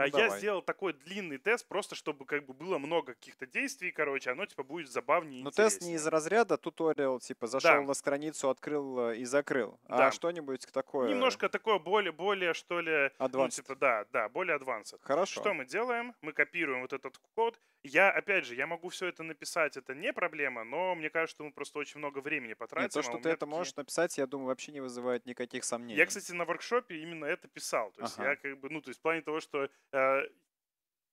Ну, я сделал такой длинный тест, просто чтобы как бы было много каких-то действий, короче, оно типа будет забавнее. Но ну, интереснее. тест не из разряда туториал, типа зашел да. на страницу, открыл э, и закрыл, а да. а что-нибудь такое. Немножко такое более, более что ли, ну, advanced. ну типа да, да, более advanced. Хорошо. Что мы делаем? Мы копируем вот этот код я, опять же, я могу все это написать, это не проблема, но мне кажется, что мы просто очень много времени потратим. Нет, а то, что а ты это такие... можешь написать, я думаю, вообще не вызывает никаких сомнений. Я, кстати, на воркшопе именно это писал. То есть ага. я как бы, ну, то есть в плане того, что э,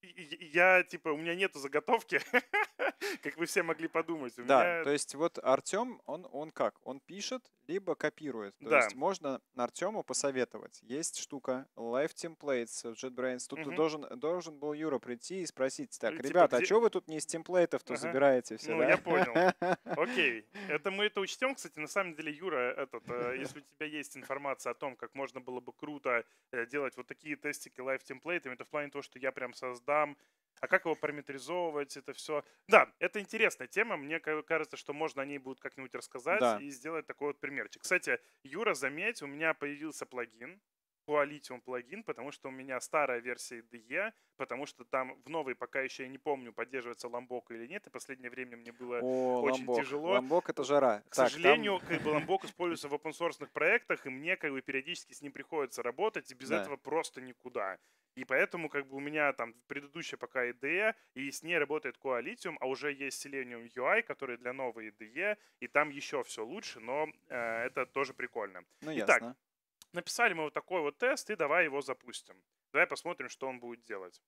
я, типа, у меня нету заготовки, [LAUGHS] как вы все могли подумать. да, то есть вот Артем, он, он как? Он пишет, либо копирует. То да. есть можно Артему посоветовать. Есть штука Life Templates в JetBrains. Тут угу. ты должен, должен был Юра прийти и спросить, так, э, типа, ребята, где... а что вы тут не из темплейтов-то ага. забираете все, Ну, да? я понял. [LAUGHS] Окей. Это мы это учтем. Кстати, на самом деле, Юра, э, этот, э, если у тебя есть информация о том, как можно было бы круто делать вот такие тестики Life темплейтами, это в плане того, что я прям создам а как его параметризовывать, это все. Да, это интересная тема, мне кажется, что можно о ней будет как-нибудь рассказать да. и сделать такой вот примерчик. Кстати, Юра, заметь, у меня появился плагин, Qualitium плагин, потому что у меня старая версия IDE, потому что там в новой пока еще я не помню, поддерживается ламбок или нет, и последнее время мне было О, очень ламбок. тяжело. Ламбок — это жара. К так, сожалению, там... как бы ламбок используется в open-source проектах, и мне как бы периодически с ним приходится работать, и без да. этого просто никуда. И поэтому как бы у меня там предыдущая пока IDE, и с ней работает Coalitium, а уже есть Selenium UI, который для новой IDE, и там еще все лучше, но э, это тоже прикольно. Ну, ясно. написали мы вот такой вот тест, и давай его запустим. Давай посмотрим, что он будет делать.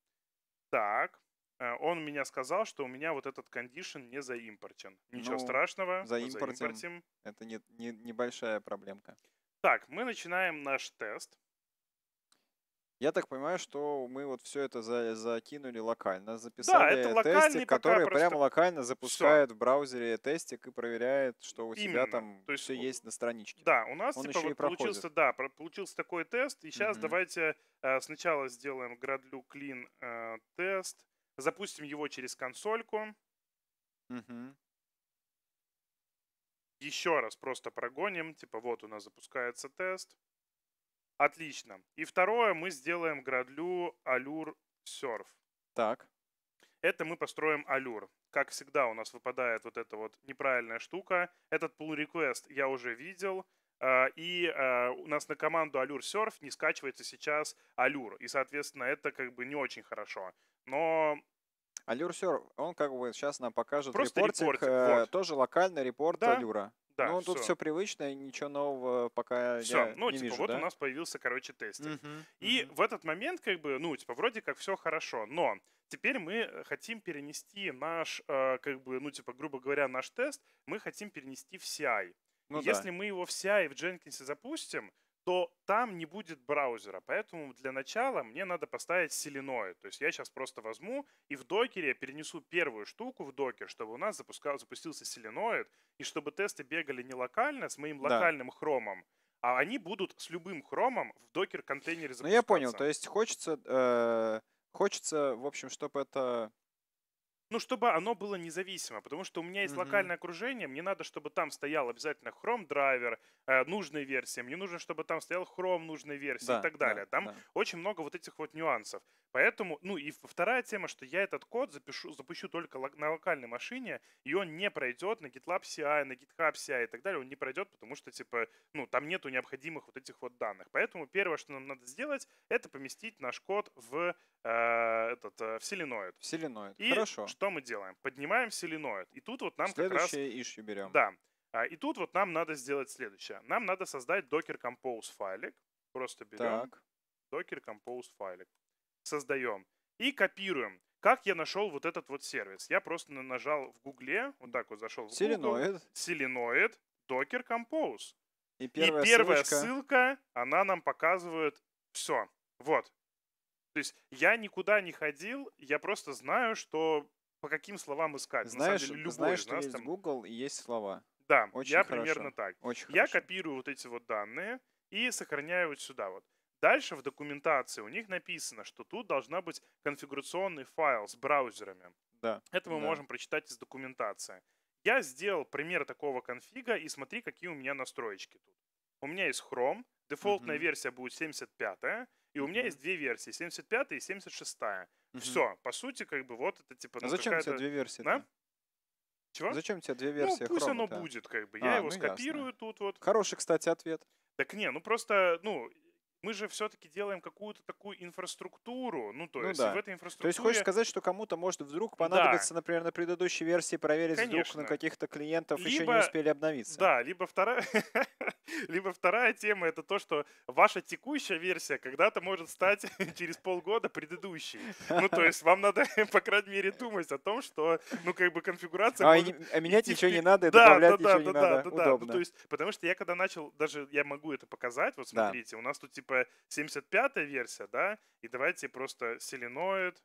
Так, э, он меня сказал, что у меня вот этот condition не заимпортен. Ничего ну, страшного, заимпортим. заимпортим. Это не, не, небольшая проблемка. Так, мы начинаем наш тест. Я так понимаю, что мы вот все это за, закинули локально, записали да, это тестик, который просто... прямо локально запускает все. в браузере тестик и проверяет, что у Именно. тебя там То есть, все есть на страничке. Да, у нас Он типа вот получился, да, получился такой тест, и сейчас угу. давайте э, сначала сделаем градлю clean э, тест, запустим его через консольку. Угу. Еще раз просто прогоним, типа вот у нас запускается тест. Отлично. И второе, мы сделаем градлю Allure Surf. Так. Это мы построим Allure. Как всегда у нас выпадает вот эта вот неправильная штука. Этот pull request я уже видел. А, и а, у нас на команду Allure Surf не скачивается сейчас Allure. И, соответственно, это как бы не очень хорошо. Но Allure Surf, он как бы сейчас нам покажет Просто репортик, репортик э, вот. тоже локальный репорт да. Allure. Да, ну, тут все. все привычно, ничего нового пока все. я ну, не типа, вижу, вот да? у нас появился, короче, тестинг. Угу, и угу. в этот момент, как бы, ну, типа, вроде как все хорошо, но теперь мы э, хотим перенести наш, э, как бы, ну, типа, грубо говоря, наш тест, мы хотим перенести в CI. Ну, Если да. мы его в CI в Jenkins запустим, то там не будет браузера. Поэтому для начала мне надо поставить Selenoid. То есть я сейчас просто возьму и в докере перенесу первую штуку в докер, чтобы у нас запускал, запустился Selenoid, и чтобы тесты бегали не локально с моим локальным да. хромом, а они будут с любым хромом в докер-контейнере запускаться. Ну я понял, то есть хочется, э, хочется в общем, чтобы это ну, чтобы оно было независимо, потому что у меня есть mm-hmm. локальное окружение, мне надо, чтобы там стоял обязательно Chrome драйвер э, нужной версии, мне нужно, чтобы там стоял Chrome нужной версии да, и так далее. Да, там да. очень много вот этих вот нюансов. Поэтому, ну и вторая тема, что я этот код запишу, запущу только на локальной машине, и он не пройдет на GitLab CI, на GitHub CI и так далее, он не пройдет, потому что, типа, ну, там нету необходимых вот этих вот данных. Поэтому первое, что нам надо сделать, это поместить наш код в Э, этот э, вселеноид. Вселеноид. И Хорошо. что мы делаем? Поднимаем вселеноид. И тут вот нам Следующее как раз... Следующее берем. Да. А, и тут вот нам надо сделать следующее. Нам надо создать Docker Compose файлик. Просто берем так. Docker Compose файлик. Создаем. И копируем. Как я нашел вот этот вот сервис? Я просто нажал в Гугле, вот так вот зашел в Селеноид. Google. Селеноид. Docker Compose. И первая, и первая ссылочка... ссылка, она нам показывает все. Вот, то есть я никуда не ходил, я просто знаю, что по каким словам искать. Знаешь, На самом деле, любой знаешь, из нас есть там... Google и есть слова. Да, Очень я хорошо. примерно так. Очень я хорошо. копирую вот эти вот данные и сохраняю вот сюда вот. Дальше в документации у них написано, что тут должна быть конфигурационный файл с браузерами. Да. Это мы да. можем прочитать из документации. Я сделал пример такого конфига и смотри, какие у меня настроечки тут. У меня есть Chrome, дефолтная угу. версия будет 75 и у меня есть две версии, 75 и 76. Угу. Все, по сути, как бы вот это типа... А ну, а зачем тебе две версии? Да? Чего? Зачем тебе две ну, версии? Ну, пусть хрома оно будет, как бы. А, Я его ну, скопирую ясно. тут вот. Хороший, кстати, ответ. Так не, ну просто, ну, мы же все-таки делаем какую-то такую инфраструктуру. Ну, то ну, есть да. в этой инфраструктуре... То есть хочешь сказать, что кому-то может вдруг понадобиться, да. например, на предыдущей версии проверить Конечно. вдруг на каких-то клиентов либо... еще не успели обновиться. Да, либо вторая... [LAUGHS] либо вторая тема это то, что ваша текущая версия когда-то может стать [LAUGHS] через полгода предыдущей. Ну, то есть вам надо, [LAUGHS] по крайней мере, думать о том, что, ну, как бы конфигурация... А, может... а менять ничего не надо, и да, добавлять да, ничего да, не да, надо. Да, да, да, да. Ну, то есть, потому что я когда начал, даже я могу это показать, вот смотрите, у нас тут типа типа 75-я версия, да, и давайте просто селеноид,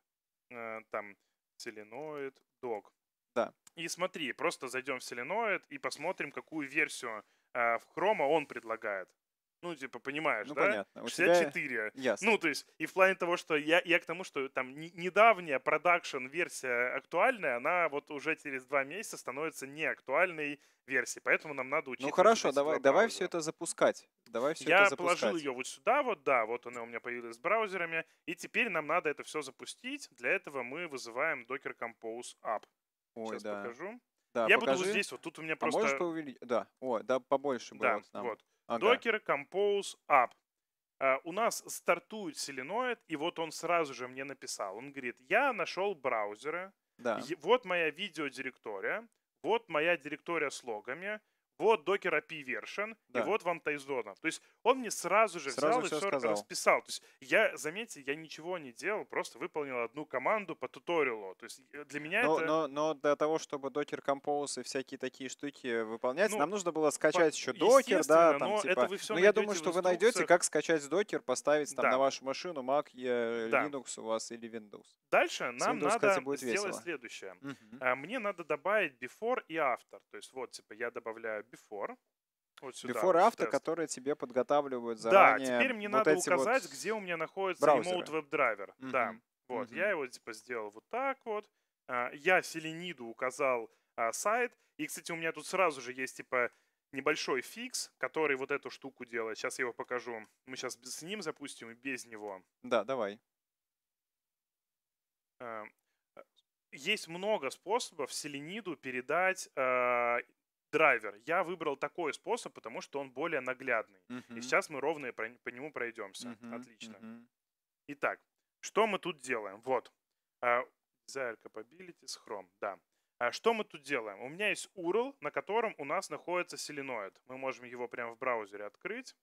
э, там, селеноид док. Да. И смотри, просто зайдем в селеноид и посмотрим, какую версию э, в хрома он предлагает. Ну, типа, понимаешь, ну, да? Понятно. У 64. Тебя... Ясно. Ну, то есть, и в плане того, что я, я к тому, что там недавняя продакшн-версия актуальная, она вот уже через два месяца становится неактуальной версией. Поэтому нам надо учиться. Ну хорошо, давай, давай все это запускать. Давай все я это запускать. Я положил ее вот сюда, вот да, вот она у меня появилась с браузерами. И теперь нам надо это все запустить. Для этого мы вызываем Docker Compose App. Ой, Сейчас да. покажу. Да, я покажи. буду вот здесь, вот тут у меня просто... А можешь поувеличить? Да, о, да, побольше было. Да, вот. Ага. Docker Compose App. Э, у нас стартует Solenoid, и вот он сразу же мне написал. Он говорит, я нашел браузеры, да. вот моя видеодиректория, вот моя директория с логами, вот Docker API вершин, да. и вот вам тайзона. То есть он мне сразу же сразу взял все и все сказал. расписал. То есть я, заметьте, я ничего не делал, просто выполнил одну команду по туториалу. То есть э, для меня но, это... Но, но для того, чтобы Docker Compose и всякие такие штуки выполнять, ну, нам нужно было скачать по... еще Docker, да, там но типа... Это вы все но ну, я думаю, что вы найдете, как скачать Docker, поставить там да. на вашу машину Mac, э, да. Linux у вас или Windows. Дальше нам Windows, надо кстати, будет сделать весело. следующее. Угу. Мне надо добавить before и after. То есть вот, типа, я добавляю before. Вот сюда. Before вот After, которые тебе подготавливают заранее. Да, теперь мне вот надо указать, вот где у меня находится браузеры. remote веб-драйвер. Mm-hmm. Да, вот, mm-hmm. я его типа сделал вот так вот. А, я Селениду указал а, сайт. И, кстати, у меня тут сразу же есть типа небольшой фикс, который вот эту штуку делает. Сейчас я его покажу. Мы сейчас с ним запустим и без него. Да, давай. Э, э, есть много способов селениду передать а, драйвер. Я выбрал такой способ, потому что он более наглядный. Угу. И сейчас мы ровно по нему пройдемся. Угу, Отлично. Угу. Итак, что мы тут делаем? Вот. Desire Capabilities Chrome, да. А, что мы тут делаем? У меня есть URL, на котором у нас находится соленоид. Мы можем его прямо в браузере открыть.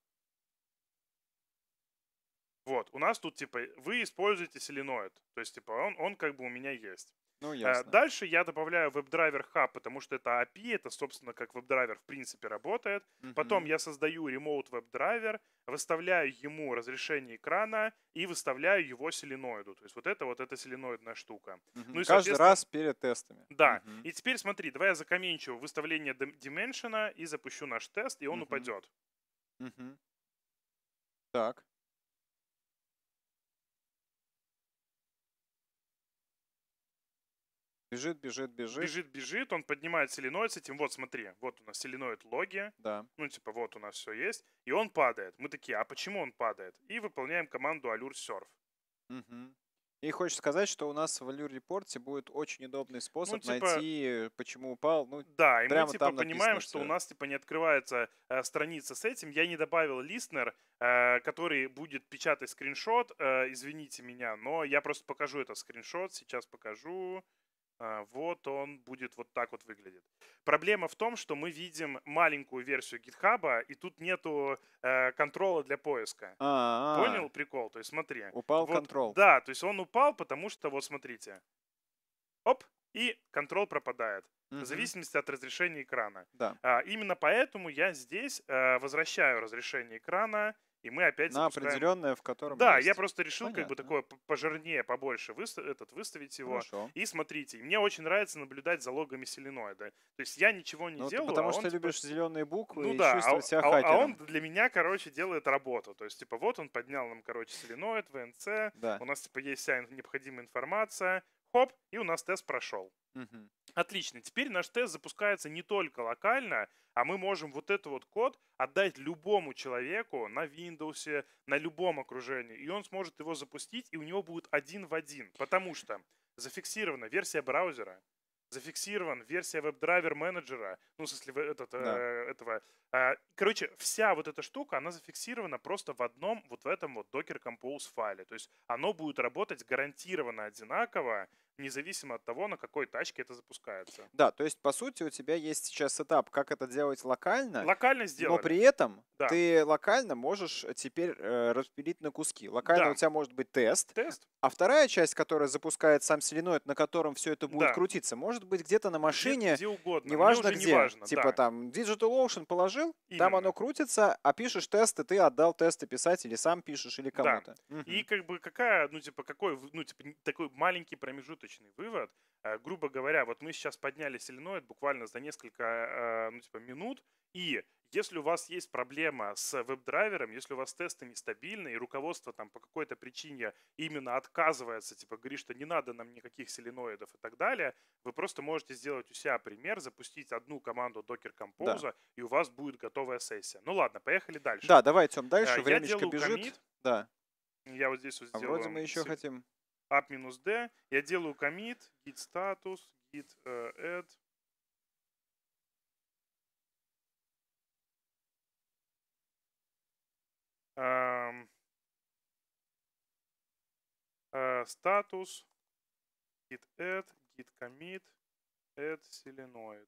Вот, у нас тут типа вы используете соленоид. То есть, типа, он, он как бы у меня есть. Ну, э, ясно. Дальше я добавляю WebDriver Hub, потому что это API, это, собственно, как WebDriver в принципе работает. Угу. Потом я создаю Remote WebDriver, выставляю ему разрешение экрана и выставляю его соленоиду. То есть вот это вот эта соленоидная штука. Угу. Ну, и, Каждый раз перед тестами. Да. Угу. И теперь смотри, давай я закоменчу выставление Dimension и запущу наш тест, и он угу. упадет. Угу. Так. Бежит, бежит, бежит. Бежит, бежит, он поднимает соленоид с этим, вот смотри, вот у нас соленоид логи, да. ну типа вот у нас все есть, и он падает. Мы такие, а почему он падает? И выполняем команду Allure Surf. Угу. И хочешь сказать, что у нас в Allure Report будет очень удобный способ ну, типа, найти, почему упал. Ну, да, и прямо мы типа там понимаем, все. что у нас типа не открывается э, страница с этим. Я не добавил листнер, э, который будет печатать скриншот. Э, извините меня, но я просто покажу этот скриншот. Сейчас покажу. А, вот он будет вот так вот выглядит. Проблема в том, что мы видим маленькую версию гитхаба, и тут нету э, контрола для поиска. А-а-а. Понял прикол? То есть смотри. Упал вот, контрол. Да, то есть он упал, потому что, вот смотрите. Оп, и контроль пропадает. Mm-hmm. В зависимости от разрешения экрана. Да. А, именно поэтому я здесь э, возвращаю разрешение экрана и мы опять На запускаем... определенное, в котором Да, есть. я просто решил Понятно. как бы такое пожирнее, побольше выстав... этот, выставить его. Хорошо. И смотрите, мне очень нравится наблюдать за логами селеноида То есть я ничего не ну, делаю. Потому а что он, типа... любишь зеленые буквы ну, и да, чувствовать а, себя а, хакером. А он для меня, короче, делает работу. То есть, типа, вот он поднял нам, короче, селеноид ВНЦ, да. у нас, типа, есть вся необходимая информация, хоп, и у нас тест прошел. Угу. Отлично. Теперь наш тест запускается не только локально, а мы можем вот этот вот код отдать любому человеку на Windows, на любом окружении, и он сможет его запустить, и у него будет один в один, потому что зафиксирована версия браузера, зафиксирован версия веб-драйвер менеджера, ну, в смысле, этот, да. э, этого. Э, короче, вся вот эта штука, она зафиксирована просто в одном вот в этом вот Docker Compose файле. То есть оно будет работать гарантированно одинаково, независимо от того, на какой тачке это запускается. Да, то есть, по сути, у тебя есть сейчас этап, как это делать локально. Локально сделать. Но при этом да. ты локально можешь теперь э, распилить на куски. Локально да. у тебя может быть тест. Тест. А вторая часть, которая запускает сам соленоид, на котором все это будет да. крутиться, может быть где-то на машине. Где, где угодно. Неважно где. Неважно. типа да. там DigitalOcean положил, Именно. там оно крутится, а пишешь тесты, ты отдал тесты писать или сам пишешь или кому-то. Да. Угу. И как бы какая, ну типа какой, ну типа такой маленький промежуток промежуточный вывод. Э, грубо говоря, вот мы сейчас подняли селеноид буквально за несколько э, ну, типа, минут, и если у вас есть проблема с веб-драйвером, если у вас тесты нестабильны, и руководство там по какой-то причине именно отказывается, типа говорит, что не надо нам никаких селеноидов и так далее, вы просто можете сделать у себя пример, запустить одну команду Docker Compose, да. и у вас будет готовая сессия. Ну ладно, поехали дальше. Да, давай, Тём, дальше. Э, я Времечко бежит. Commit. Да. Я вот здесь вот а сделаю. Вроде мы еще сеть. хотим app минус d, я делаю commit, git status, git add, статус, git add, git commit, add solenoid.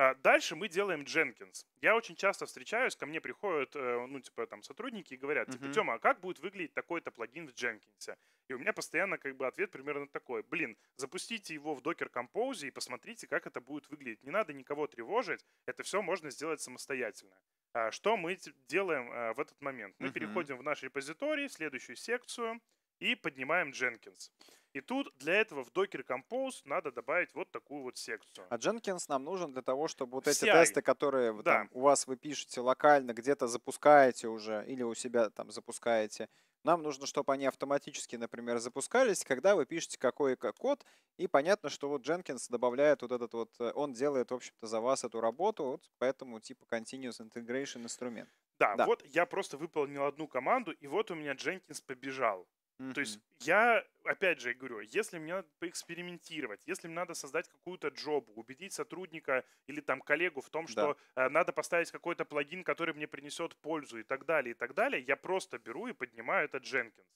А дальше мы делаем Jenkins. Я очень часто встречаюсь, ко мне приходят, э, ну, типа, там, сотрудники и говорят, типа, Тёма, а как будет выглядеть такой-то плагин в Jenkins? И у меня постоянно, как бы, ответ примерно такой. Блин, запустите его в Docker Compose и посмотрите, как это будет выглядеть. Не надо никого тревожить, это все можно сделать самостоятельно. А что мы делаем э, в этот момент? Мы переходим в наш репозиторий, в следующую секцию – и поднимаем Jenkins. И тут для этого в Docker Compose надо добавить вот такую вот секцию. А Jenkins нам нужен для того, чтобы вот эти CI. тесты, которые да. там, у вас вы пишете локально, где-то запускаете уже или у себя там запускаете, нам нужно, чтобы они автоматически, например, запускались, когда вы пишете какой-то код, и понятно, что вот Jenkins добавляет вот этот вот, э, он делает, в общем-то, за вас эту работу, вот поэтому типа Continuous Integration инструмент. Да, да, вот я просто выполнил одну команду, и вот у меня Jenkins побежал. Mm-hmm. То есть я, опять же, говорю, если мне надо поэкспериментировать, если мне надо создать какую-то джобу, убедить сотрудника или там коллегу в том, что да. Э, надо поставить какой-то плагин, который мне принесет пользу и так далее, и так далее, я просто беру и поднимаю этот Jenkins.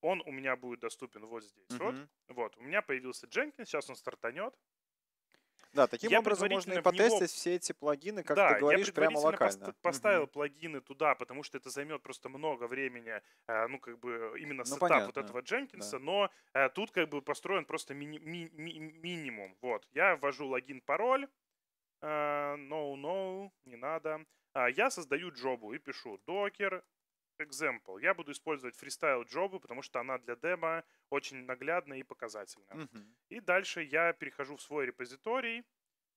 Он у меня будет доступен вот здесь. Mm-hmm. Вот, вот, у меня появился Jenkins, сейчас он стартанет. Да, таким я образом можно и потестить него... все эти плагины, как да, ты говоришь, я прямо локально. Пост- поставил угу. плагины туда, потому что это займет просто много времени, а, ну, как бы, именно ну, сетап понятно. вот этого Дженкинса, да. но э, тут как бы построен просто ми- ми- ми- минимум. Вот, я ввожу логин, пароль, э, no, no, не надо. А, я создаю джобу и пишу docker example. Я буду использовать freestyle джобы, потому что она для демо очень наглядная и показательная. Uh-huh. И дальше я перехожу в свой репозиторий,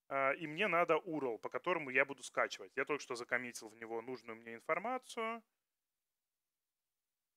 а, и мне надо URL, по которому я буду скачивать. Я только что закоммитил в него нужную мне информацию.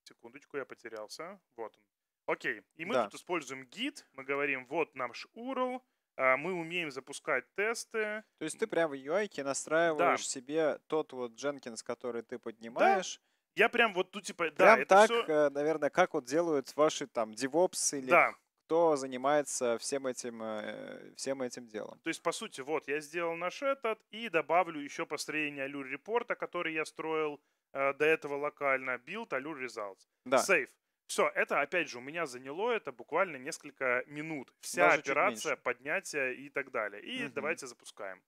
Секундочку, я потерялся. Вот он. Окей. И мы да. тут используем Git. Мы говорим, вот наш URL. А, мы умеем запускать тесты. То есть ты прямо в UI настраиваешь да. себе тот вот Jenkins, который ты поднимаешь. Да я прям вот тут типа, прям да, это так, все... Э, наверное, как вот делают ваши там девопсы или да. кто занимается всем этим, э, всем этим делом. То есть, по сути, вот, я сделал наш этот и добавлю еще построение Allure репорта, который я строил э, до этого локально, build Allure results. Да. Сейф. Все, это, опять же, у меня заняло это буквально несколько минут. Вся Даже операция, поднятие и так далее. И угу. давайте запускаем.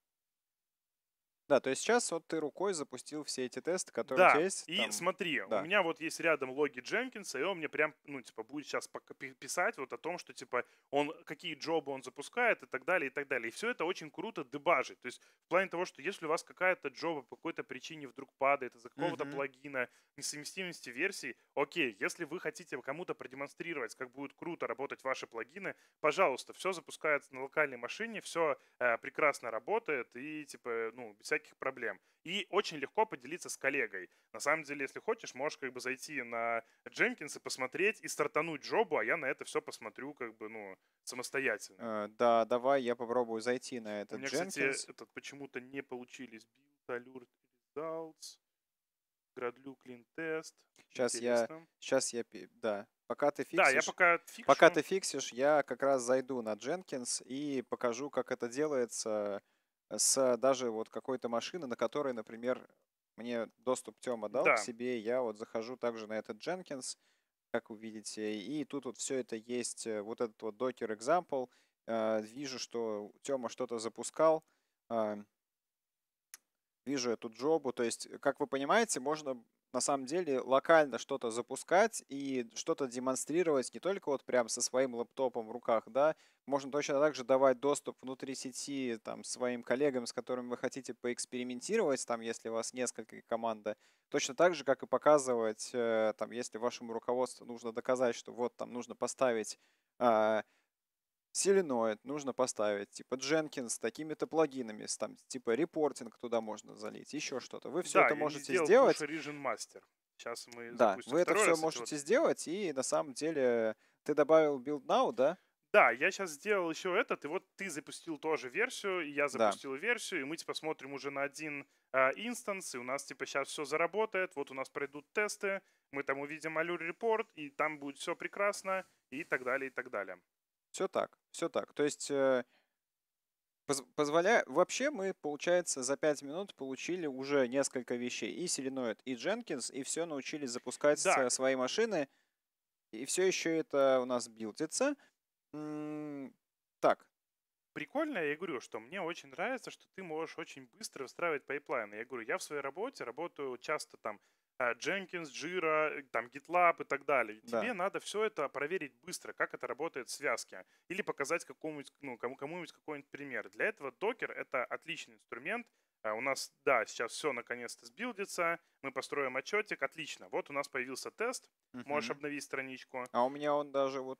Да, то есть сейчас вот ты рукой запустил все эти тесты, которые да, у тебя есть. И смотри, да. у меня вот есть рядом логи Дженкинса, и он мне прям, ну, типа, будет сейчас писать вот о том, что, типа, он, какие джобы он запускает и так далее, и так далее. И все это очень круто дебажить. То есть в плане того, что если у вас какая-то джоба по какой-то причине вдруг падает из-за какого-то mm-hmm. плагина, несовместимости версий, окей, если вы хотите кому-то продемонстрировать, как будет круто работать ваши плагины, пожалуйста, все запускается на локальной машине, все э, прекрасно работает, и, типа, ну, без всяких проблем. И очень легко поделиться с коллегой. На самом деле, если хочешь, можешь как бы зайти на Jenkins и посмотреть, и стартануть жобу, а я на это все посмотрю как бы, ну, самостоятельно. Э, да, давай я попробую зайти на этот У меня, Jenkins. кстати, этот почему-то не получились build, alert, results, Градлю клин тест. Сейчас Интересно. я, сейчас я, да, пока ты фиксишь. Да, я пока фикшу. Пока ты фиксишь, я как раз зайду на Jenkins и покажу, как это делается с даже вот какой-то машины, на которой, например, мне доступ Тема дал да. к себе, я вот захожу также на этот Jenkins, как вы видите, и тут вот все это есть, э, вот этот вот Docker example, э, вижу, что Тема что-то запускал, э, вижу эту джобу, то есть, как вы понимаете, можно на самом деле локально что-то запускать и что-то демонстрировать не только вот прям со своим лэптопом в руках, да, можно точно так же давать доступ внутри сети там своим коллегам, с которыми вы хотите поэкспериментировать, там, если у вас несколько команды точно так же, как и показывать, э, там, если вашему руководству нужно доказать, что вот там нужно поставить а, Соленоид нужно поставить, типа Jenkins с такими-то плагинами, там, типа репортинг туда можно залить, еще что-то. Вы все да, это можете сделал, сделать. Origin Master. Сейчас мы да, вы это все можете вот. сделать, и на самом деле ты добавил Build Now, да? Да, я сейчас сделал еще этот, и вот ты запустил тоже версию, и я запустил да. версию, и мы типа смотрим уже на один а, инстанс, и у нас типа сейчас все заработает, вот у нас пройдут тесты, мы там увидим Allure Report, и там будет все прекрасно, и так далее, и так далее. Все так, все так. То есть э, позволяя... Вообще мы, получается, за 5 минут получили уже несколько вещей. И Селеноид, и Дженкинс, и все научились запускать да. свои машины. И все еще это у нас билдится. М -м так. Прикольно, я говорю, что мне очень нравится, что ты можешь очень быстро выстраивать пайплайны. Я говорю, я в своей работе работаю часто там а, Jenkins, Jira, там GitLab и так далее. Да. Тебе надо все это проверить быстро, как это работает в связке. Или показать какому-нибудь, ну, кому, кому-нибудь какой-нибудь пример. Для этого Docker — это отличный инструмент. А, у нас, да, сейчас все наконец-то сбилдится, мы построим отчетик, отлично. Вот у нас появился тест, угу. можешь обновить страничку. А у меня он даже вот...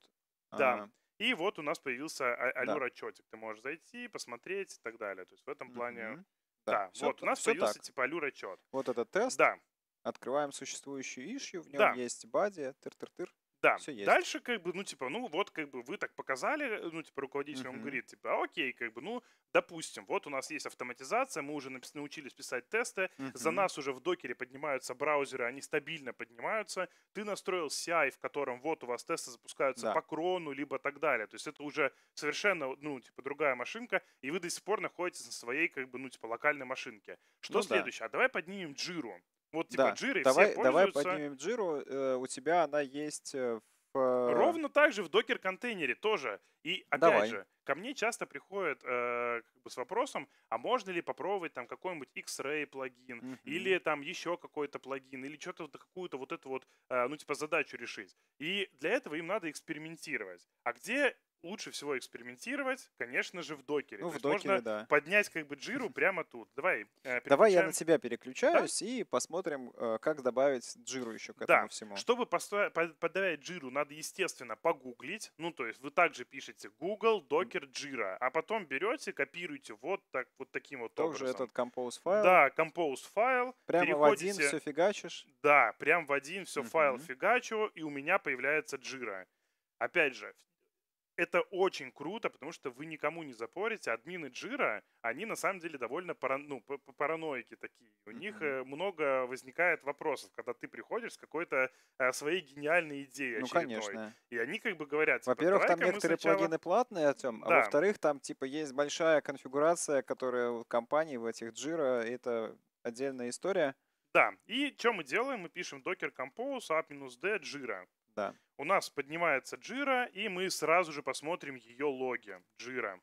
Да. а И вот у нас появился Allure а, да. отчетик. Ты можешь зайти, посмотреть и так далее. То есть в этом угу. плане... Да, да. Все вот, у нас все появился так. типа Allure отчет. Вот этот тест. Да. Открываем существующую ишью, в нем да. есть бади, тыр-тыр-тыр, да. Все есть. Дальше, как бы, ну, типа, ну, вот, как бы, вы так показали, э, ну, типа, руководитель, uh-huh. он говорит, типа, окей, как бы, ну, допустим, вот у нас есть автоматизация, мы уже научились писать тесты, uh-huh. за нас уже в докере поднимаются браузеры, они стабильно поднимаются, ты настроил CI, в котором вот у вас тесты запускаются да. по крону, либо так далее. То есть это уже совершенно, ну, типа, другая машинка, и вы до сих пор находитесь на своей, как бы, ну, типа, локальной машинке. Что ну, следующее? Да. А давай поднимем джиру. Вот типа да. джиры давай, все Давай поднимем джиру. Э, у тебя она есть э, в... Ровно так же в докер-контейнере тоже. И опять давай. же, ко мне часто приходят э, как бы с вопросом, а можно ли попробовать там какой-нибудь X-Ray плагин, mm-hmm. или там еще какой-то плагин, или что-то какую-то вот эту вот, э, ну типа задачу решить. И для этого им надо экспериментировать. А где лучше всего экспериментировать, конечно же, в докере. Ну, То в докере, можно да. поднять как бы джиру [LAUGHS] прямо тут. Давай. Э, Давай я на тебя переключаюсь да? и посмотрим, э, как добавить джиру еще к этому да. всему. Чтобы подавать джиру, надо, естественно, погуглить. Ну, то есть вы также пишете Google, Docker, Jira, а потом берете, копируете вот так вот таким вот Тоже образом. этот compose файл. Да, compose файл. Прямо в один все фигачишь. Да, прям в один все uh-huh. файл фигачу, и у меня появляется джира. Опять же, это очень круто, потому что вы никому не запорите. Админы Джира, они на самом деле довольно парано, ну, параноики такие. У mm-hmm. них э, много возникает вопросов, когда ты приходишь с какой-то э, своей гениальной идеей ну, очередной. Ну, конечно. И они как бы говорят... Типа, во-первых, там некоторые сначала... плагины платные, Артем, а да. а во-вторых, там типа есть большая конфигурация, которая у компаний в этих Джира, это отдельная история. Да, и что мы делаем? Мы пишем docker compose up-d jira. Да. У нас поднимается джира, и мы сразу же посмотрим ее логи джира.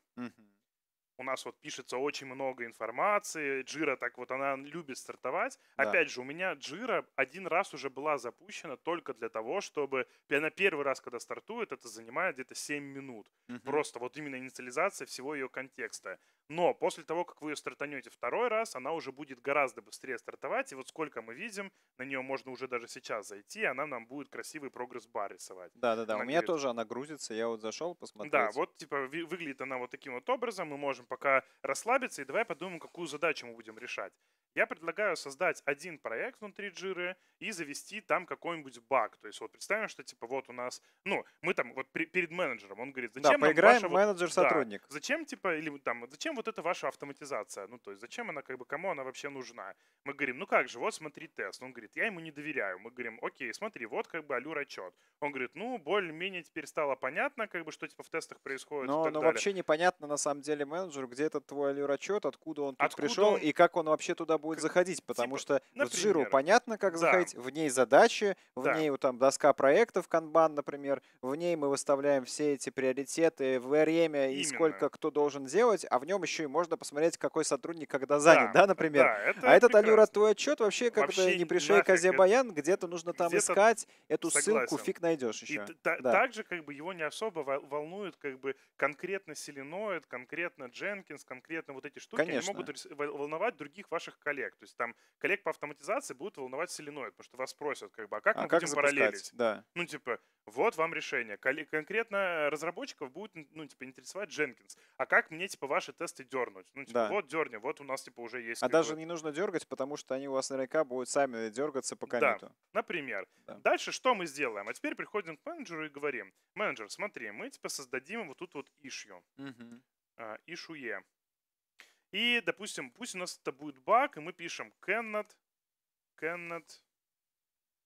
У нас вот пишется очень много информации. Джира так вот, она любит стартовать. Да. Опять же, у меня Джира один раз уже была запущена только для того, чтобы... Она первый раз, когда стартует, это занимает где-то 7 минут. Угу. Просто вот именно инициализация всего ее контекста. Но после того, как вы ее стартанете второй раз, она уже будет гораздо быстрее стартовать. И вот сколько мы видим, на нее можно уже даже сейчас зайти, и она нам будет красивый прогресс-бар рисовать. Да-да-да, у меня говорит... тоже она грузится, я вот зашел посмотреть. Да, вот типа выглядит она вот таким вот образом, мы можем пока расслабиться, и давай подумаем, какую задачу мы будем решать. Я предлагаю создать один проект внутри Jira и завести там какой-нибудь баг. То есть вот представим, что типа вот у нас, ну, мы там вот при, перед менеджером, он говорит, зачем да, поиграем ваша, менеджер-сотрудник. Вот, да, зачем типа, или там, зачем вот эта ваша автоматизация? Ну, то есть зачем она, как бы, кому она вообще нужна? Мы говорим, ну как же, вот смотри тест. Он говорит, я ему не доверяю. Мы говорим, окей, смотри, вот как бы алюр отчет. Он говорит, ну, более-менее теперь стало понятно, как бы, что типа в тестах происходит но, и так но далее. вообще непонятно на самом деле менеджеру, где этот твой алюр отчет, откуда он тут откуда пришел он... и как он вообще туда будет заходить, потому типа, что например, в Джиру понятно, как да. заходить, в ней задачи, в да. ней там доска проектов, канбан, например, в ней мы выставляем все эти приоритеты, время Именно. и сколько кто должен делать, а в нем еще и можно посмотреть, какой сотрудник когда занят, да, да например. Да, это а прекрасно. этот Алюра, твой отчет вообще как-то не пришей козе баян, где-то нужно там где искать, эту согласен. ссылку фиг найдешь еще. И да. также как бы его не особо волнует как бы конкретно Селеноид, конкретно Дженкинс, конкретно вот эти штуки, Конечно. они могут волновать других ваших коллег коллег. То есть там коллег по автоматизации будут волновать соленоид, потому что вас спросят как бы, а как а мы как будем параллелить? Да. Ну, типа, вот вам решение. Конкретно разработчиков будет, ну, типа, интересовать Jenkins. А как мне, типа, ваши тесты дернуть? Ну, типа, да. вот дерни, вот у нас, типа, уже есть... А даже не нужно дергать, потому что они у вас наверняка будут сами дергаться по комиту. Да, например. Да. Дальше что мы сделаем? А теперь приходим к менеджеру и говорим, менеджер, смотри, мы, типа, создадим вот тут вот ишью. Угу. Ишуе. И, допустим, пусть у нас это будет баг, и мы пишем cannot, cannot,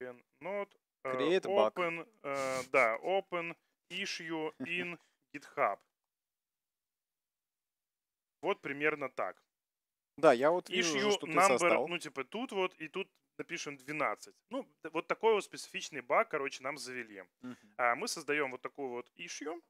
cannot э, Create uh, open, uh, да, open issue in GitHub. Вот примерно так. Да, я вот вижу, issue что ты number, создал. ну типа тут вот и тут напишем 12. Ну, вот такой вот специфичный баг, короче, нам завели. Uh-huh. А мы создаем вот такую вот issue,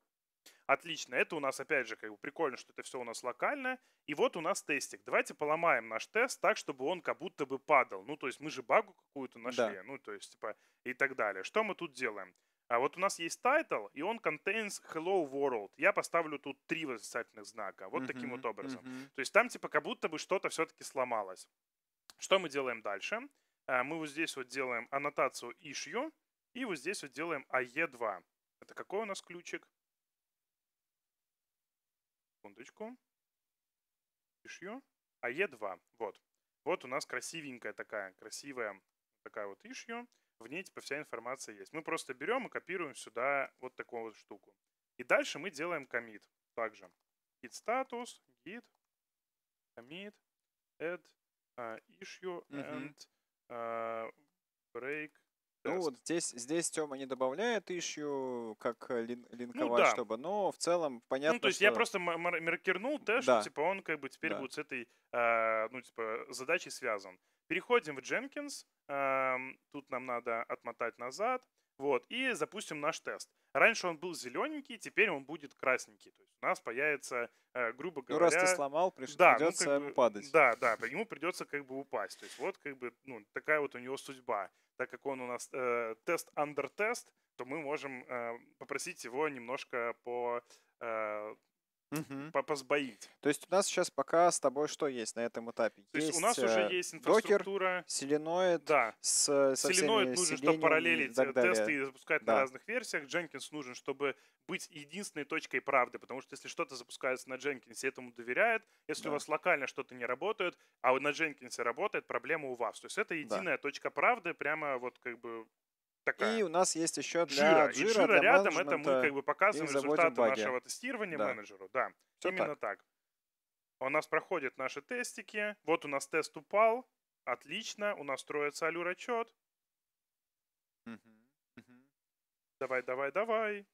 Отлично, это у нас опять же как бы прикольно, что это все у нас локально. И вот у нас тестик. Давайте поломаем наш тест так, чтобы он как будто бы падал. Ну, то есть мы же багу какую-то нашли, да. ну, то есть типа и так далее. Что мы тут делаем? А вот у нас есть тайтл, и он contains hello world. Я поставлю тут три восклицательных знака. Вот uh-huh, таким вот образом. Uh-huh. То есть там типа как будто бы что-то все-таки сломалось. Что мы делаем дальше? А, мы вот здесь вот делаем аннотацию issue, и вот здесь вот делаем AE2. Это какой у нас ключик? Секундочку. Ишью. А Е2. Вот. Вот у нас красивенькая такая, красивая такая вот ишью. В ней типа вся информация есть. Мы просто берем и копируем сюда вот такую вот штуку. И дальше мы делаем commit. Также git status, git, commit, add, uh, issue and uh, break ну вот здесь, здесь Тёма не добавляет ищу, как э, лин, ну линковать, ну, да. чтобы, но в целом понятно, Ну, то есть что... я просто маркернул Т, да. что, типа, он как бы теперь да. будет с этой, э, ну, типа, задачей связан. Переходим в Jenkins, э, тут нам надо отмотать назад, вот, и запустим наш тест. Раньше он был зелененький, теперь он будет красненький. То есть у нас появится, э, грубо говоря... Ну, раз ты сломал, приш... да, придется ну, как бы, падать. Да, да, ему придется как бы упасть. То есть вот как бы, ну, такая вот у него судьба так как он у нас э, тест under test, то мы можем э, попросить его немножко по э, угу. посбоить. То есть у нас сейчас пока с тобой что есть на этом этапе? То есть, у нас уже э, есть инфраструктура. Докер, селеноид. Да. С, э, со селеноид нужен, чтобы параллелить и тесты и запускать да. на разных версиях. Jenkins нужен, чтобы быть единственной точкой правды, потому что если что-то запускается на Jenkins, этому доверяет. Если да. у вас локально что-то не работает, а вот на Jenkins работает, проблема у вас. То есть это единая да. точка правды, прямо вот как бы такая. И у нас есть еще для Jira. Jira, и Jira для рядом, это мы как бы показываем результаты баги. нашего тестирования да. менеджеру. Да, Все именно так. так. У нас проходят наши тестики. Вот у нас тест упал. Отлично, у нас строится алюр отчет. Давай, давай, давай.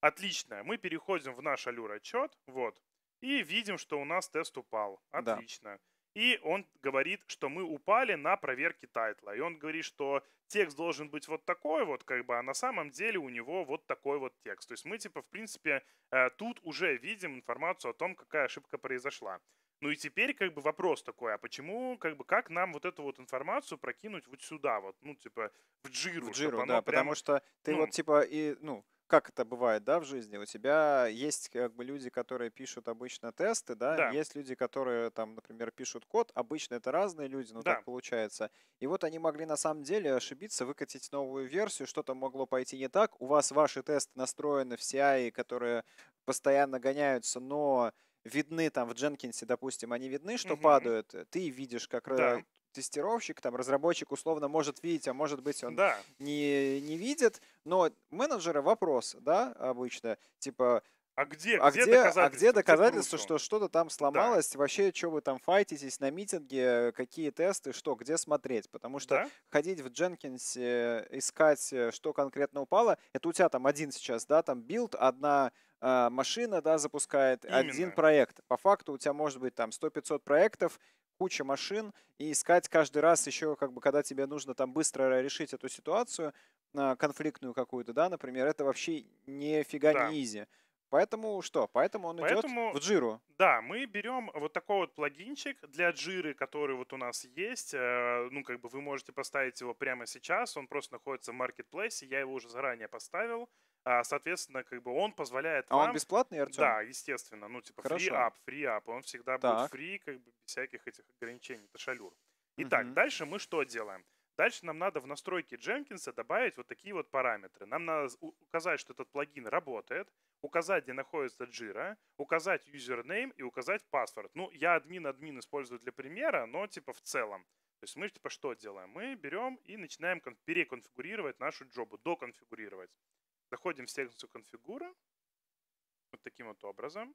Отлично, мы переходим в наш алюр отчет. Вот. И видим, что у нас тест упал. Отлично. Да. И он говорит, что мы упали на проверке тайтла. И он говорит, что текст должен быть вот такой вот, как бы, а на самом деле у него вот такой вот текст. То есть мы, типа, в принципе, э, тут уже видим информацию о том, какая ошибка произошла. Ну и теперь как бы вопрос такой, а почему, как бы, как нам вот эту вот информацию прокинуть вот сюда вот, ну, типа, в джиру? В джиру, да, прямо, потому что ты ну, вот, типа, и, ну, как это бывает, да, в жизни. У тебя есть как бы люди, которые пишут обычно тесты, да? да. Есть люди, которые там, например, пишут код. Обычно это разные люди, но да. так получается. И вот они могли на самом деле ошибиться, выкатить новую версию, что-то могло пойти не так. У вас ваши тесты настроены в CI, которые постоянно гоняются, но видны там в Дженкинсе, допустим, они видны, что угу. падают, ты видишь, как э, да тестировщик, там, разработчик условно может видеть, а может быть он да. не, не видит. Но менеджеры вопрос, да, обычно, типа, а где, а где, где а доказательства, а где доказательства что что-то там сломалось? Да. Вообще, что вы там файтитесь на митинге? Какие тесты? Что? Где смотреть? Потому что да? ходить в Дженкинсе, искать, э, что конкретно упало, это у тебя там один сейчас, да, там билд, одна э, машина, да, запускает Именно. один проект. По факту у тебя может быть там 100-500 проектов, куча машин, и искать каждый раз еще, как бы, когда тебе нужно там быстро решить эту ситуацию, а, конфликтную какую-то, да, например, это вообще нифига да. не изи. Поэтому что? Поэтому он Поэтому, идет в Jira. Да, мы берем вот такой вот плагинчик для Jira, который вот у нас есть. Э, ну, как бы вы можете поставить его прямо сейчас. Он просто находится в маркетплейсе. Я его уже заранее поставил. А, соответственно, как бы он позволяет А вам... он бесплатный, Артем? Да, естественно. Ну, типа Хорошо. free app, free app, Он всегда так. будет free, как бы без всяких этих ограничений. Это шалюр. Итак, угу. дальше мы что делаем? Дальше нам надо в настройки Jenkins добавить вот такие вот параметры. Нам надо указать, что этот плагин работает, указать, где находится Jira, указать username и указать паспорт. Ну, я админ-админ использую для примера, но типа в целом. То есть мы типа что делаем? Мы берем и начинаем переконфигурировать нашу джобу, доконфигурировать. Заходим в секцию конфигура вот таким вот образом.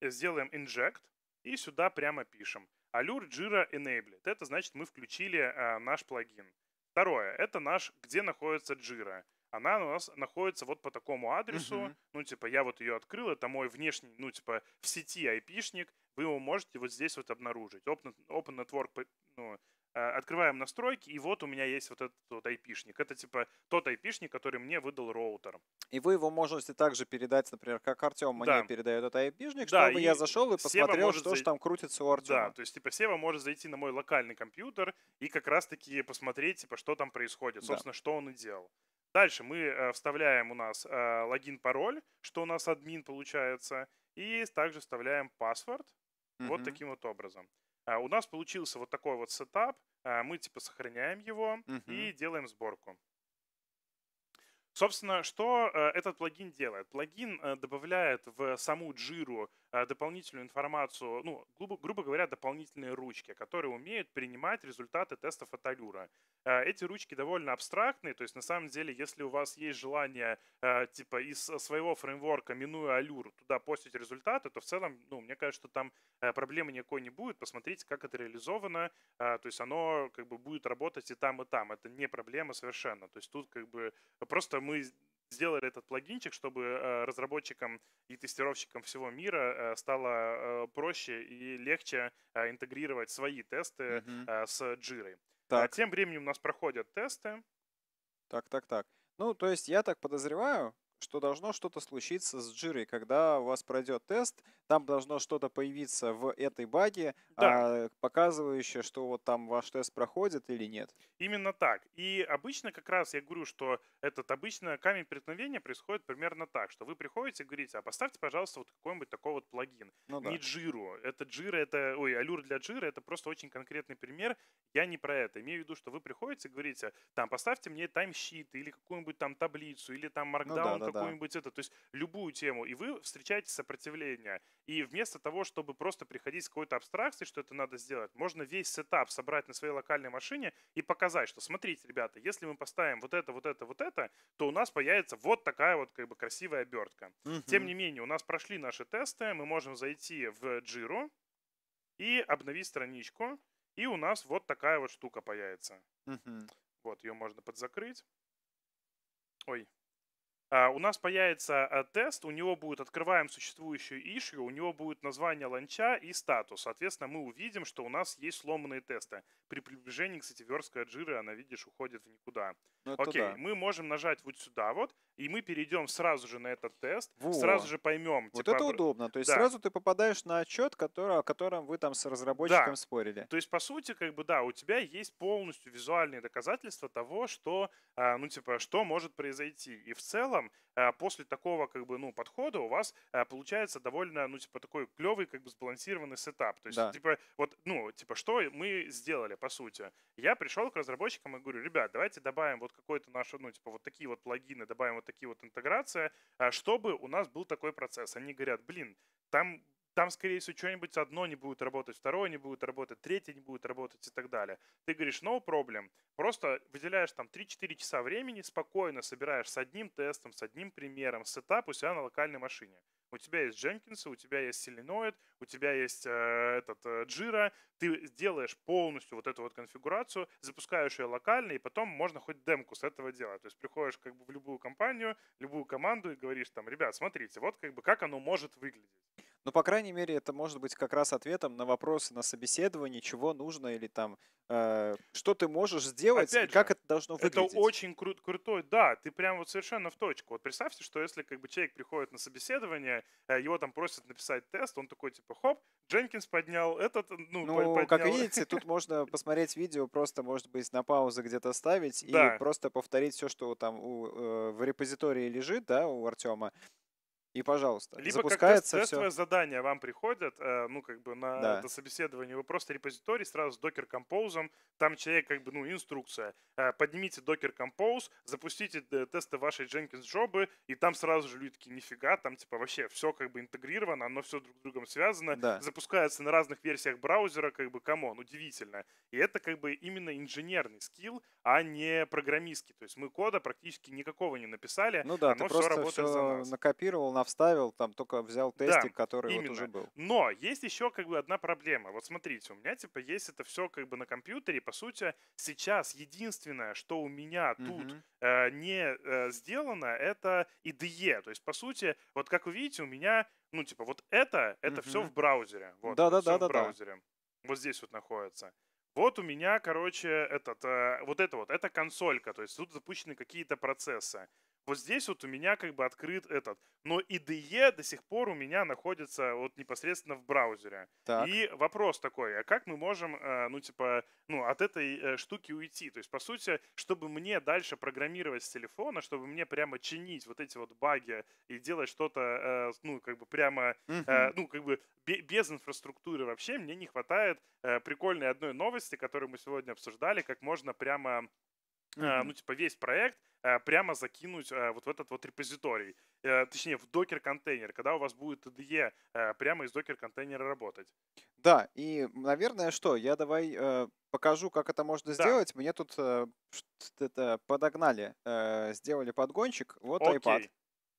Э, сделаем inject и сюда прямо пишем – Allure Jira Enabled. Это значит, мы включили э, наш плагин. Второе, это наш, где находится Jira. Она у нас находится вот по такому адресу. Uh-huh. Ну, типа, я вот ее открыл, это мой внешний, ну, типа, в сети айпишник. Вы его можете вот здесь вот обнаружить. Open, open Network ну, а, открываем настройки, и вот у меня есть вот этот вот айпишник. Это типа тот айпишник, который мне выдал роутер. И вы его можете также передать, например, как Артем да. мне передает этот айпишник, да, чтобы я зашел и посмотрел, что зай... же там крутится у Артема. Да, то есть типа Сева может зайти на мой локальный компьютер и как раз-таки посмотреть, типа, что там происходит, да. собственно, что он и делал. Дальше мы э, вставляем у нас э, логин-пароль, что у нас админ получается, и также вставляем паспорт, mm-hmm. вот таким вот образом. А у нас получился вот такой вот сетап, а, мы типа сохраняем его uh-huh. и делаем сборку. Собственно, что э, этот плагин делает? Плагин э, добавляет в саму Jira э, дополнительную информацию, ну, грубо, грубо говоря, дополнительные ручки, которые умеют принимать результаты тестов от Allure. Эти ручки довольно абстрактные, то есть на самом деле, если у вас есть желание типа из своего фреймворка, минуя Allure, туда постить результаты, то в целом, ну, мне кажется, что там проблемы никакой не будет. Посмотрите, как это реализовано, то есть оно как бы будет работать и там, и там. Это не проблема совершенно. То есть тут как бы просто мы сделали этот плагинчик, чтобы э, разработчикам и тестировщикам всего мира э, стало э, проще и легче интегрировать свои тесты Mm-hmm. с Jira. Так. Тем временем у нас проходят тесты. Так, так, так. Ну, то есть я так подозреваю, что должно что-то случиться с Джирой, когда у вас пройдет тест, там должно что-то появиться в этой баге, да. А, показывающее, что вот там ваш тест проходит или нет. Именно так. И обычно как раз я говорю, что этот обычный камень преткновения происходит примерно так, что вы приходите и говорите, а поставьте, пожалуйста, вот какой-нибудь такой вот плагин. Ну, да. джиру. Это джира, это, ой, алюр для джира, это просто очень конкретный пример. Я не про это. Имею в виду, что вы приходите и говорите, там, поставьте мне таймщит или какую-нибудь там таблицу или там markdown ну, да, какую-нибудь это, то есть любую тему, и вы встречаете сопротивление. И вместо того, чтобы просто приходить с какой-то абстракцией, что это надо сделать, можно весь сетап собрать на своей локальной машине и показать, что смотрите, ребята, если мы поставим вот это, вот это, вот это, то у нас появится вот такая вот как бы красивая обертка. Угу. Тем не менее, у нас прошли наши тесты, мы можем зайти в Jira и обновить страничку, и у нас вот такая вот штука появится. Угу. Вот, ее можно подзакрыть. Ой, а, у нас появится э, тест, у него будет «Открываем существующую ишью», у него будет название ланча и статус. Соответственно, мы увидим, что у нас есть сломанные тесты. При приближении, кстати, верстка от жира, она, видишь, уходит в никуда. Ну, Окей, да. мы можем нажать вот сюда вот, и мы перейдем сразу же на этот тест, Во. сразу же поймем. Вот типа, это удобно. То есть да. сразу ты попадаешь на отчет, который, о котором вы там с разработчиком да. спорили. То есть, по сути, как бы, да, у тебя есть полностью визуальные доказательства того, что, э, ну, типа, что может произойти. И в целом целом э, после такого как бы, ну, подхода у вас э, получается довольно, ну, типа, такой клевый, как бы сбалансированный сетап. То есть, да. типа, вот, ну, типа, что мы сделали, по сути? Я пришел к разработчикам и говорю, ребят, давайте добавим вот какой-то наш, ну, типа, вот такие вот плагины, добавим вот такие вот интеграции, э, чтобы у нас был такой процесс. Они говорят, блин, там там, скорее всего, что-нибудь одно не будет работать, второе не будет работать, третье не будет работать и так далее. Ты говоришь, no problem, просто выделяешь там 3-4 часа времени, спокойно собираешь с одним тестом, с одним примером сетап у себя на локальной машине. У тебя есть Jenkins, у тебя есть Selenoid, у тебя есть э, этот э, Jira, ты делаешь полностью вот эту вот конфигурацию, запускаешь ее локально, и потом можно хоть демку с этого делать. То есть приходишь как бы в любую компанию, любую команду и говоришь там, ребят, смотрите, вот как бы как оно может выглядеть. Ну, по крайней мере, это может быть как раз ответом на вопросы на собеседование чего нужно или там, э, что ты можешь сделать, Опять и же, как это должно выглядеть. Это очень кру- крутой, да, ты прям вот совершенно в точку. Вот представьте, что если как бы человек приходит на собеседование, э, его там просят написать тест, он такой типа, типа хоп, Дженкинс поднял, этот, ну, ну поднял. как видите, тут можно [LAUGHS] посмотреть видео, просто, может быть, на паузу где-то ставить да. и просто повторить все, что там у, э, в репозитории лежит, да, у Артема, и, пожалуйста, Либо запускается как тест, тестовое задание вам приходит, э, ну, как бы на да. это собеседование, вы просто репозиторий сразу с Docker Compose, там человек, как бы, ну, инструкция. Э, поднимите Docker Compose, запустите э, тесты вашей Jenkins жобы, и там сразу же люди такие, нифига, там, типа, вообще все, как бы, интегрировано, оно все друг с другом связано, да. запускается на разных версиях браузера, как бы, камон, удивительно. И это, как бы, именно инженерный скилл, а не программистский. То есть мы кода практически никакого не написали, ну да, оно ты просто все работает все за нас. накопировал, навставил, там только взял тестик, да, который именно. вот уже был. Но есть еще как бы одна проблема. Вот смотрите, у меня типа есть это все как бы на компьютере, по сути сейчас единственное, что у меня угу. тут э, не э, сделано, это IDE. То есть по сути, вот как вы видите, у меня ну типа вот это, это угу. все в браузере. Вот, да, да, да, да, в браузере. Да. Вот здесь вот находится. Вот у меня, короче, этот, э, вот это вот, это консолька, то есть тут запущены какие-то процессы. Вот здесь вот у меня как бы открыт этот. Но IDE до сих пор у меня находится вот непосредственно в браузере. Так. И вопрос такой, а как мы можем, э, ну, типа, ну, от этой э, штуки уйти? То есть, по сути, чтобы мне дальше программировать с телефона, чтобы мне прямо чинить вот эти вот баги и делать что-то, э, ну, как бы прямо, угу. ну, как бы без инфраструктуры вообще, мне не хватает прикольной одной новости, которую мы сегодня обсуждали, как можно прямо mm-hmm. ну, типа, весь проект э, прямо закинуть э, вот в этот вот репозиторий. Точнее, в докер-контейнер, когда у вас будет IDE прямо из докер-контейнера работать. Да, и, наверное, что, я давай покажу, как это можно да. сделать. Мне тут это подогнали, сделали подгончик. Вот Окей. iPad.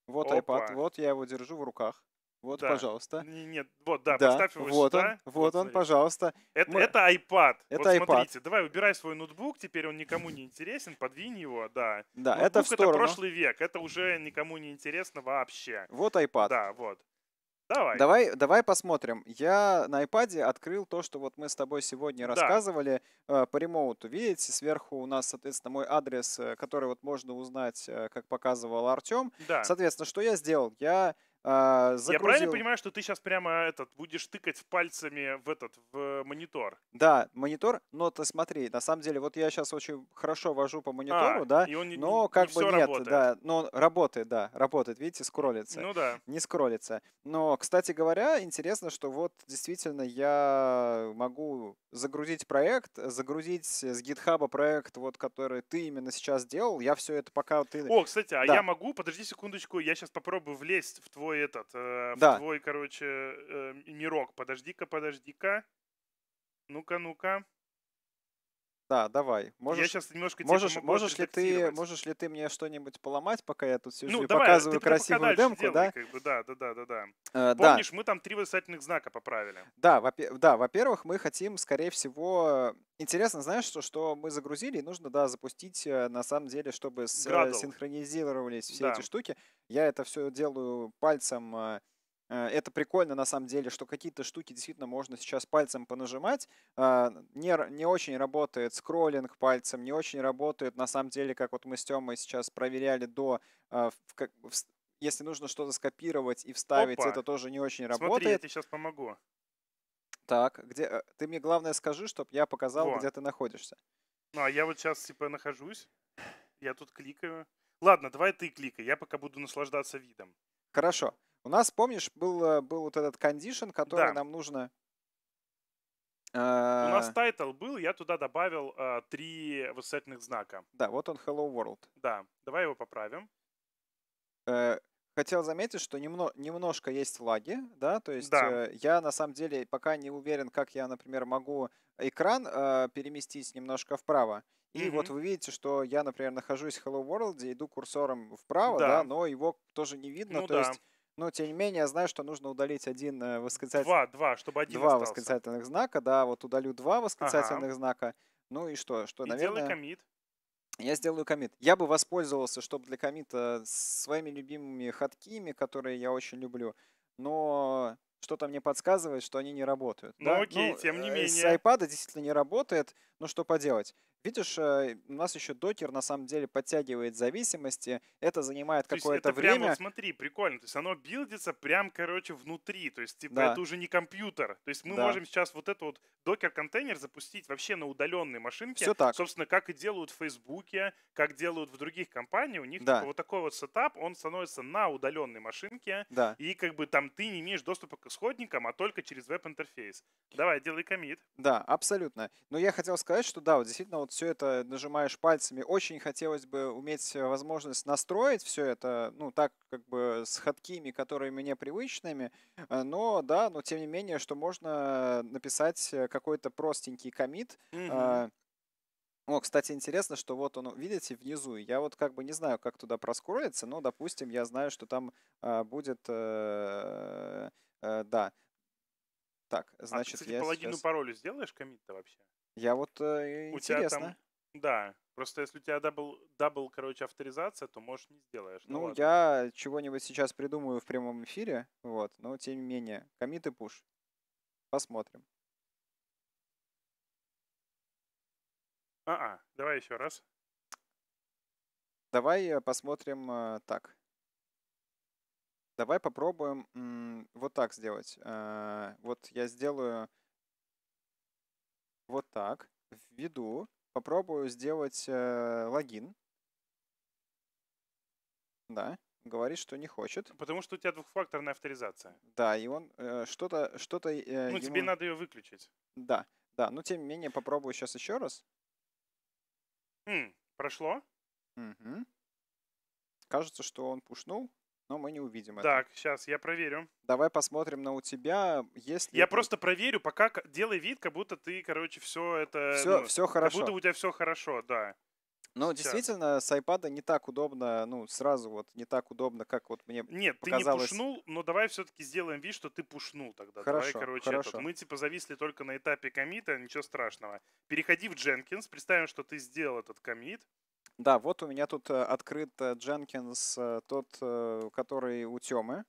Вот Опа. iPad, вот я его держу в руках. Вот, да. пожалуйста. Нет, вот, да, да. поставь его вот сюда. Он, вот он, смотри. пожалуйста. Это, Мы... это iPad. Это вот iPad. смотрите, давай убирай свой ноутбук, теперь он никому не интересен, подвинь его, да. Да, ноутбук это в сторону. это прошлый век, это уже никому не интересно вообще. Вот iPad. Да, вот. Давай. Давай, давай посмотрим. Я на iPad открыл то, что вот мы с тобой сегодня да. рассказывали э, по ремоуту. Видите, сверху у нас, соответственно, мой адрес, э, который вот можно узнать, э, как показывал Артем. Да. Соответственно, что я сделал? Я загрузил... Я правильно понимаю, что ты сейчас прямо этот будешь тыкать пальцами в этот в монитор? Да, монитор. Но ты смотри, на самом деле, вот я сейчас очень хорошо вожу по монитору, а, да. И он не, но как не бы нет, работает. да, но работает, да, работает. Видите, скроллится. Ну да. Не скроллится. Но, кстати говоря, интересно, что вот действительно я могу загрузить проект, загрузить с GitHub проект, вот который ты именно сейчас делал. Я все это пока ты. О, кстати, а да. я могу? Подожди секундочку, я сейчас попробую влезть в твой твой этот, э, да. твой, короче, э, мирок. Подожди-ка, подожди-ка. Ну-ка, ну-ка. Да, давай. Можешь, я сейчас немножко можешь, тебе можешь ли ты, можешь ли ты мне что-нибудь поломать, пока я тут сижу ну, и давай, показываю ты красивую демку, делай, да? Как бы, да, да, да, да, да. Э, Помнишь, да. мы там три восклицательных знака поправили. Да, во да, во-первых, мы хотим, скорее всего, интересно, знаешь, что, что мы загрузили, нужно, да, запустить э, на самом деле, чтобы Gradle. Э, синхронизировались все да. эти штуки. Я это все делаю пальцем э, Э, это прикольно на самом деле, что какие-то штуки действительно можно сейчас пальцем понажимать. Э, не, не очень работает скроллинг пальцем, не очень работает на самом деле, как вот мы с Тёмой сейчас проверяли до... Э, если нужно что-то скопировать и вставить, Опа. это тоже не очень работает. Смотри, я тебе сейчас помогу. Так, где ты мне главное скажи, чтобы я показал, Во. где ты находишься. Ну, а я вот сейчас типа нахожусь. Я тут кликаю. Ладно, давай ты кликай, я пока буду наслаждаться видом. Хорошо. У нас, помнишь, был, э, был вот этот кондишн, который да. нам нужно... У нас э, тайтл был, я туда добавил э, три восклицательных знака. Да, вот он Hello World. Да, давай его поправим. Э, хотел заметить, что немно, немножко есть лаги, да, то есть да. Э, я на самом деле пока не уверен, как я, например, могу экран э, переместить немножко вправо. И mm-hmm. вот вы видите, что я, например, нахожусь в Hello World, иду курсором вправо, да, да но его тоже не видно. Ну, то да. есть но, тем не менее, я знаю, что нужно удалить один э, восклицательный... Два, два, чтобы один Два остался. восклицательных знака, да, вот удалю два восклицательных ага. знака. Ну и что? что и наверное, делай комит. Я сделаю комит. Я бы воспользовался, чтобы для комита своими любимыми хаткими, которые я очень люблю, но что-то мне подсказывает, что они не работают. Ну да? окей, ну, тем не э, менее. С iPad действительно не работает, но ну что поделать. Видишь, э, у нас еще докер на самом деле подтягивает зависимости. Это занимает какое-то время. Прямо, вот смотри, прикольно. То есть оно билдится прям, короче, внутри. То есть, типа, да. это уже не компьютер. То есть мы да. можем сейчас вот этот вот докер-контейнер запустить вообще на удаленной машинке. Все так. Собственно, как и делают в Фейсбуке, как делают в других компаниях. У них да. типа, вот такой вот сетап, он становится на удаленной машинке. Да. И как бы там ты не имеешь доступа к исходникам, а только через веб-интерфейс. Давай, делай комит. Да, абсолютно. Но я хотел сказать, что да, вот действительно вот вот все это нажимаешь пальцами. Очень хотелось бы уметь э, возможность настроить все это, ну, так как бы с ходкими, которые мне привычными, э, но да, но тем не менее, что можно написать э, какой-то простенький комит, mm-hmm. О, кстати, интересно, что вот он, видите, внизу. Я вот как бы не знаю, как туда проскроиться, но, допустим, я знаю, что там будет... да. Так, значит, а ты, кстати, я паладину сейчас... паролю сделаешь комит-то вообще? Я вот э, у интересно. тебя там, да, просто если у тебя дабл, дабл, короче, авторизация, то можешь не сделаешь. Ну, ну я чего-нибудь сейчас придумаю в прямом эфире, вот, но тем не менее, комит и пуш. Посмотрим. А-а, давай еще раз. Давай э, посмотрим э, так. Давай попробуем м, вот так сделать. Э, вот я сделаю вот так, введу, попробую сделать э, логин. Да, говорит, что не хочет. Потому что у тебя двухфакторная авторизация. Да, и он э, что-то... что, -то, э, ну, ему... тебе надо ее выключить. Да, да, но тем не менее попробую сейчас еще раз. М, прошло. Угу. Кажется, что он пушнул но мы не увидим это. Так, сейчас я проверю. Давай посмотрим на у тебя, есть ли... Я просто проверю, пока делай вид, как будто ты, короче, все это... Все, ну, все хорошо. Как будто у тебя все хорошо, да. Ну, действительно, с iPad не так удобно, ну, сразу вот не так удобно, как вот мне Нет, показалось. ты не пушнул, но давай все-таки сделаем вид, что ты пушнул тогда. Хорошо, давай, короче, хорошо. Этот. мы типа зависли только на этапе комита, ничего страшного. Переходи в Jenkins, представим, что ты сделал этот комит. Да, вот у меня тут э, открыт Jenkins, э, э, тот, который у Темы.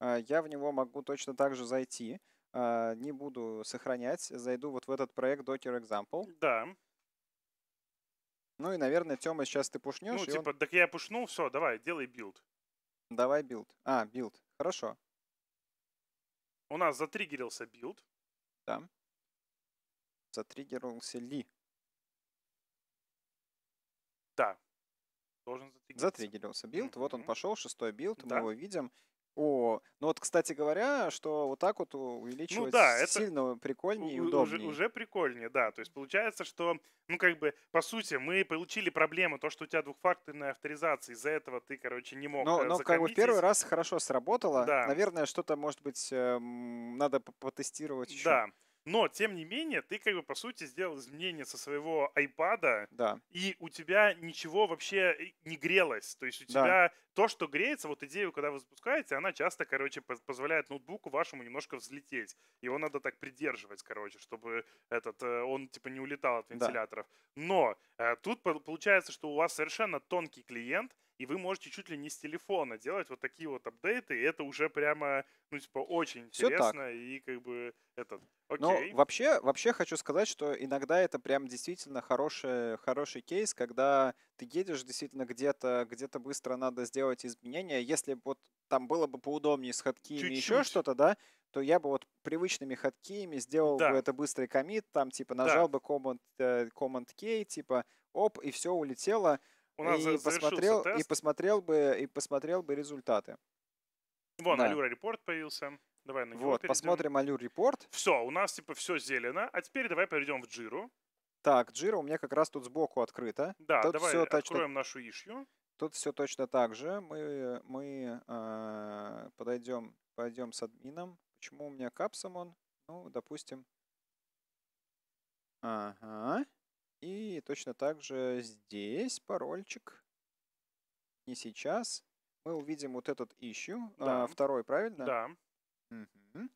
Я в него могу точно так же зайти. Не буду сохранять. Зайду вот в этот проект Docker Example. Да. Ну и, наверное, Тёма, сейчас ты пушнешь. Ну, типа, он... так я пушнул, все, давай, делай билд. Давай билд. А, билд. Хорошо. У нас затриггерился билд. Да. Затриггерился ли? должен затриггериться. Затриггерился билд, mm-hmm. вот он пошел, шестой билд, да. мы его видим. О, ну вот, кстати говоря, что вот так вот увеличивать ну, да, сильно это прикольнее и удобнее. Уже, уже прикольнее, да. То есть получается, что, ну как бы, по сути, мы получили проблему, то, что у тебя двухфакторная авторизация, из-за этого ты, короче, не мог Но, э, но как бы первый раз хорошо сработало. Да. Наверное, что-то, может быть, э, надо потестировать еще. Да. Но, тем не менее, ты как бы, по сути, сделал изменение со своего iPad, да. и у тебя ничего вообще э, не грелось. То есть у да. тебя то, что греется, вот идею, когда вы запускаете, она часто, короче, позволяет ноутбуку вашему немножко взлететь. Его надо так придерживать, короче, чтобы этот, э, он, типа, не улетал от вентиляторов. Да. Но э, тут получается, что у вас совершенно тонкий клиент, и вы можете чуть ли не с телефона делать вот такие вот апдейты, и это уже прямо, ну, типа, очень Все интересно, так. и как бы этот... Окей. Ну, вообще, вообще хочу сказать, что иногда это прям действительно хороший, хороший кейс, когда ты едешь действительно где-то, где-то быстро надо сделать изменения. Если вот там было бы поудобнее с хаткими еще что-то, да, то я бы вот привычными хаткиями сделал да. бы это быстрый комит, там типа нажал да. бы command, э, command K, типа оп, и все улетело. У нас и посмотрел, тест. И посмотрел, бы, и посмотрел бы результаты. Вон, да. Allure Report появился. Давай на него Вот, перейдем. посмотрим алюр репорт. Все, у нас типа все зелено. А теперь давай перейдем в Джиру. Так, Джира, у меня как раз тут сбоку открыто. Да, тут давай все откроем точно... нашу ишью. Тут все точно так же. Мы, мы э, подойдем, пойдем с админом. Почему у меня капсом он? Ну, допустим. Ага. И точно так же здесь парольчик. Не сейчас. Мы увидим вот этот ищу. А, да. А, второй, правильно? Да. Угу.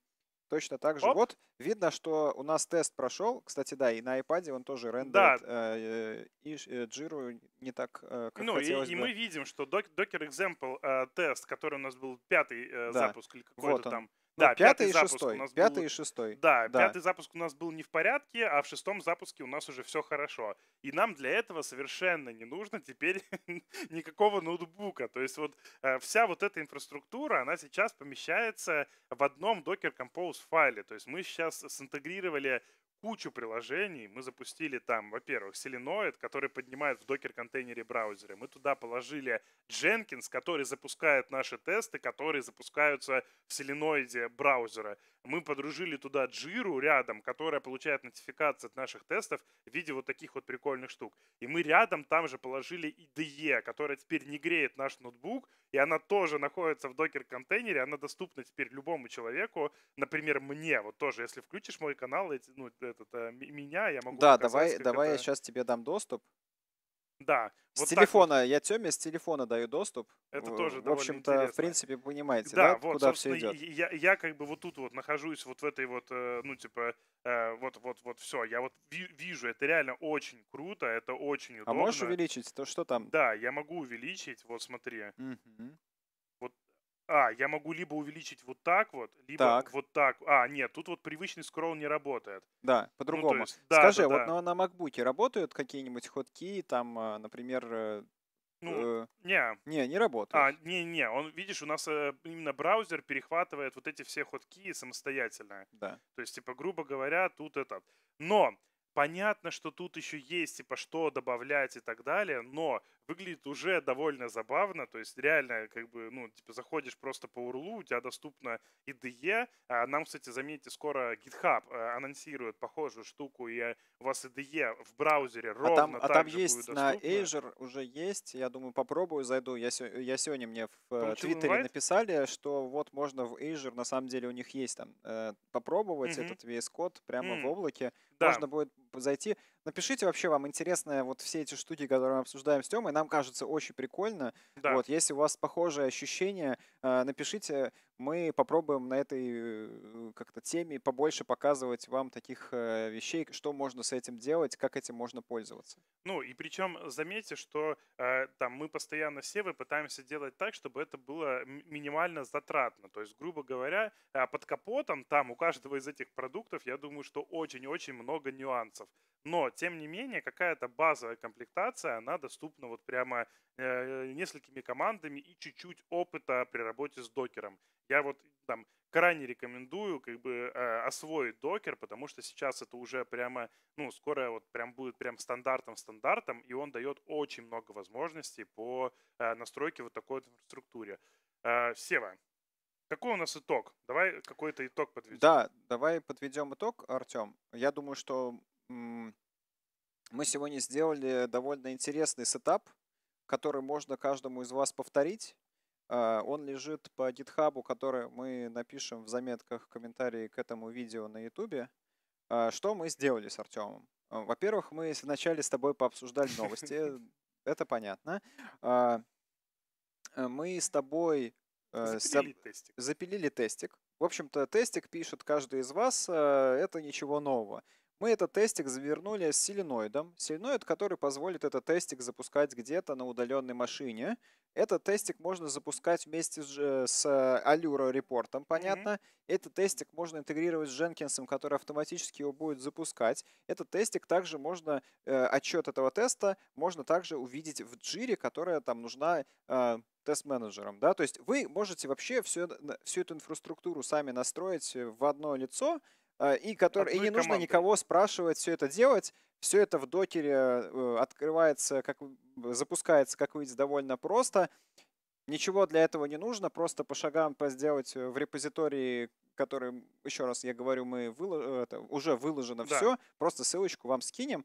Точно так же. Оп. Вот видно, что у нас тест прошел. Кстати, да, и на iPad он тоже рендерит да. э, и э, не так, э, как ну, хотелось и, бы. и мы видим, что Docker Example э, тест, который у нас был пятый э, да. запуск или какой-то вот он. там, ну, да, пятый, пятый и шестой. У нас пятый был... и шестой. Да, да, пятый запуск у нас был не в порядке, а в шестом запуске у нас уже все хорошо. И нам для этого совершенно не нужно теперь [LAUGHS] никакого ноутбука. То есть вот э, вся вот эта инфраструктура, она сейчас помещается в одном Docker Compose файле. То есть мы сейчас синтегрировали кучу приложений. Мы запустили там, во-первых, Selenoid, который поднимает в докер-контейнере браузере. Мы туда положили Jenkins, который запускает наши тесты, которые запускаются в Selenoid браузера. Мы подружили туда Jira рядом, которая получает нотификации от наших тестов в виде вот таких вот прикольных штук. И мы рядом там же положили IDE, которая теперь не греет наш ноутбук, и она тоже находится в докер-контейнере, она доступна теперь любому человеку, например, мне, вот тоже, если включишь мой канал, ну, этот, э, меня, я могу Да, давай, давай это... я сейчас тебе дам доступ. Да. С вот телефона, вот. я Тёме с телефона даю доступ. Это тоже В общем-то, в принципе, понимаете, да, да вот, куда все идет. Я, я как бы вот тут вот нахожусь вот в этой вот, э, ну, типа, э, вот-вот-вот все. Я вот вижу, это реально очень круто, это очень удобно. А можешь увеличить то, что там? Да, я могу увеличить, вот смотри. Угу. А, я могу либо увеличить вот так вот, либо так. вот так. А, нет, тут вот привычный скролл не работает. Да, ну, по-другому. Ну, есть, да, Скажи, да, вот да. На, на MacBook работают какие-нибудь ходки, там, э, например... Э, ну, э, не. Не, не работает. А, не, не, он, видишь, у нас э, именно браузер перехватывает вот эти все ходки самостоятельно. Да. То есть, типа, грубо говоря, тут этот. Но понятно, что тут еще есть, типа, что добавлять и так далее, но выглядит уже довольно забавно, то есть реально, как бы, ну, типа, заходишь просто по урлу, у тебя доступно IDE, а нам, кстати, заметьте, скоро GitHub э, анонсирует похожую штуку, и э, у вас IDE в браузере а ровно а там, так а там же есть будет на Azure уже есть, я думаю, попробую, зайду, я, я сегодня мне в Получил э, Твиттере написали, что вот можно в Azure, на самом деле у них есть там, попробовать mm-hmm. этот VS Code прямо mm-hmm. в облаке, да. можно будет зайти. Напишите вообще, вам интересны вот все эти штуки, которые мы обсуждаем с Тёмой. Нам кажется очень прикольно. Да. Вот, если у вас похожие ощущения, Э, напишите, мы попробуем на этой э, как-то теме побольше показывать вам таких э, вещей, что можно с этим делать, как этим можно пользоваться. Ну и причем заметьте, что там мы постоянно севы пытаемся делать так, чтобы это было минимально затратно. То есть, грубо говоря, под капотом там у каждого из этих продуктов, я думаю, что очень-очень много нюансов но, тем не менее, какая-то базовая комплектация, она доступна вот прямо э, несколькими командами и чуть-чуть опыта при работе с докером. Я вот там крайне рекомендую как бы э, освоить докер, потому что сейчас это уже прямо, ну, скоро вот прям будет прям стандартом-стандартом, и он дает очень много возможностей по э, настройке вот такой вот инфраструктуре. Э, Сева, какой у нас итог? Давай какой-то итог подведем. Да, давай подведем итог, Артем. Я думаю, что мы сегодня сделали довольно интересный сетап, который можно каждому из вас повторить. А, он лежит по GitHub, который мы напишем в заметках комментарии к этому видео на YouTube. А, что мы сделали с Артемом? А, во-первых, мы вначале с тобой пообсуждали новости, [LAUGHS] это понятно. Мы с тобой э, запилили тестик. запилили тестик. В общем-то, тестик пишет каждый из вас, э, это ничего нового. Мы этот тестик завернули с соленоидом. Соленоид, который позволит этот тестик запускать где-то на удаленной машине. Этот тестик можно запускать вместе с э, э, Allure репортом, понятно. Mm-hmm. Этот тестик можно интегрировать с Jenkins, который автоматически его будет запускать. Этот тестик также можно, э, отчет этого теста можно также увидеть в джире, которая там нужна тест-менеджером, да, то есть вы можете вообще всю, всю эту инфраструктуру сами настроить в одно лицо, Э, и, который, и не нужно команды. никого спрашивать все это делать. Все это в докере э, открывается, как, запускается, как видите, довольно просто. Ничего для этого не нужно, просто по шагам сделать э, в репозитории, который, еще раз я говорю, мы вылож... это, уже выложено да. все, просто ссылочку вам скинем.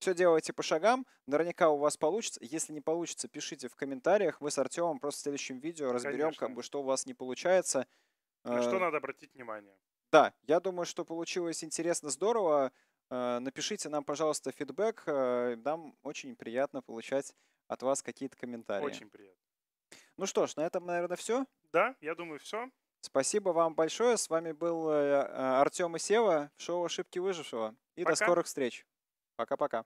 Все делайте по шагам, наверняка у вас получится. Если не получится, пишите в комментариях. Мы с Артемом просто в следующем видео разберем, Конечно. как бы, что у вас не получается. На что надо обратить внимание. Да, я думаю, что получилось интересно, здорово. Э, напишите нам, пожалуйста, фидбэк. Э, нам очень приятно получать от вас какие-то комментарии. Очень приятно. Ну что ж, на этом, наверное, все. Да, я думаю, все. Спасибо вам большое. С вами был э, Артем и Сева в шоу «Ошибки выжившего». И Пока. до скорых встреч. Пока-пока.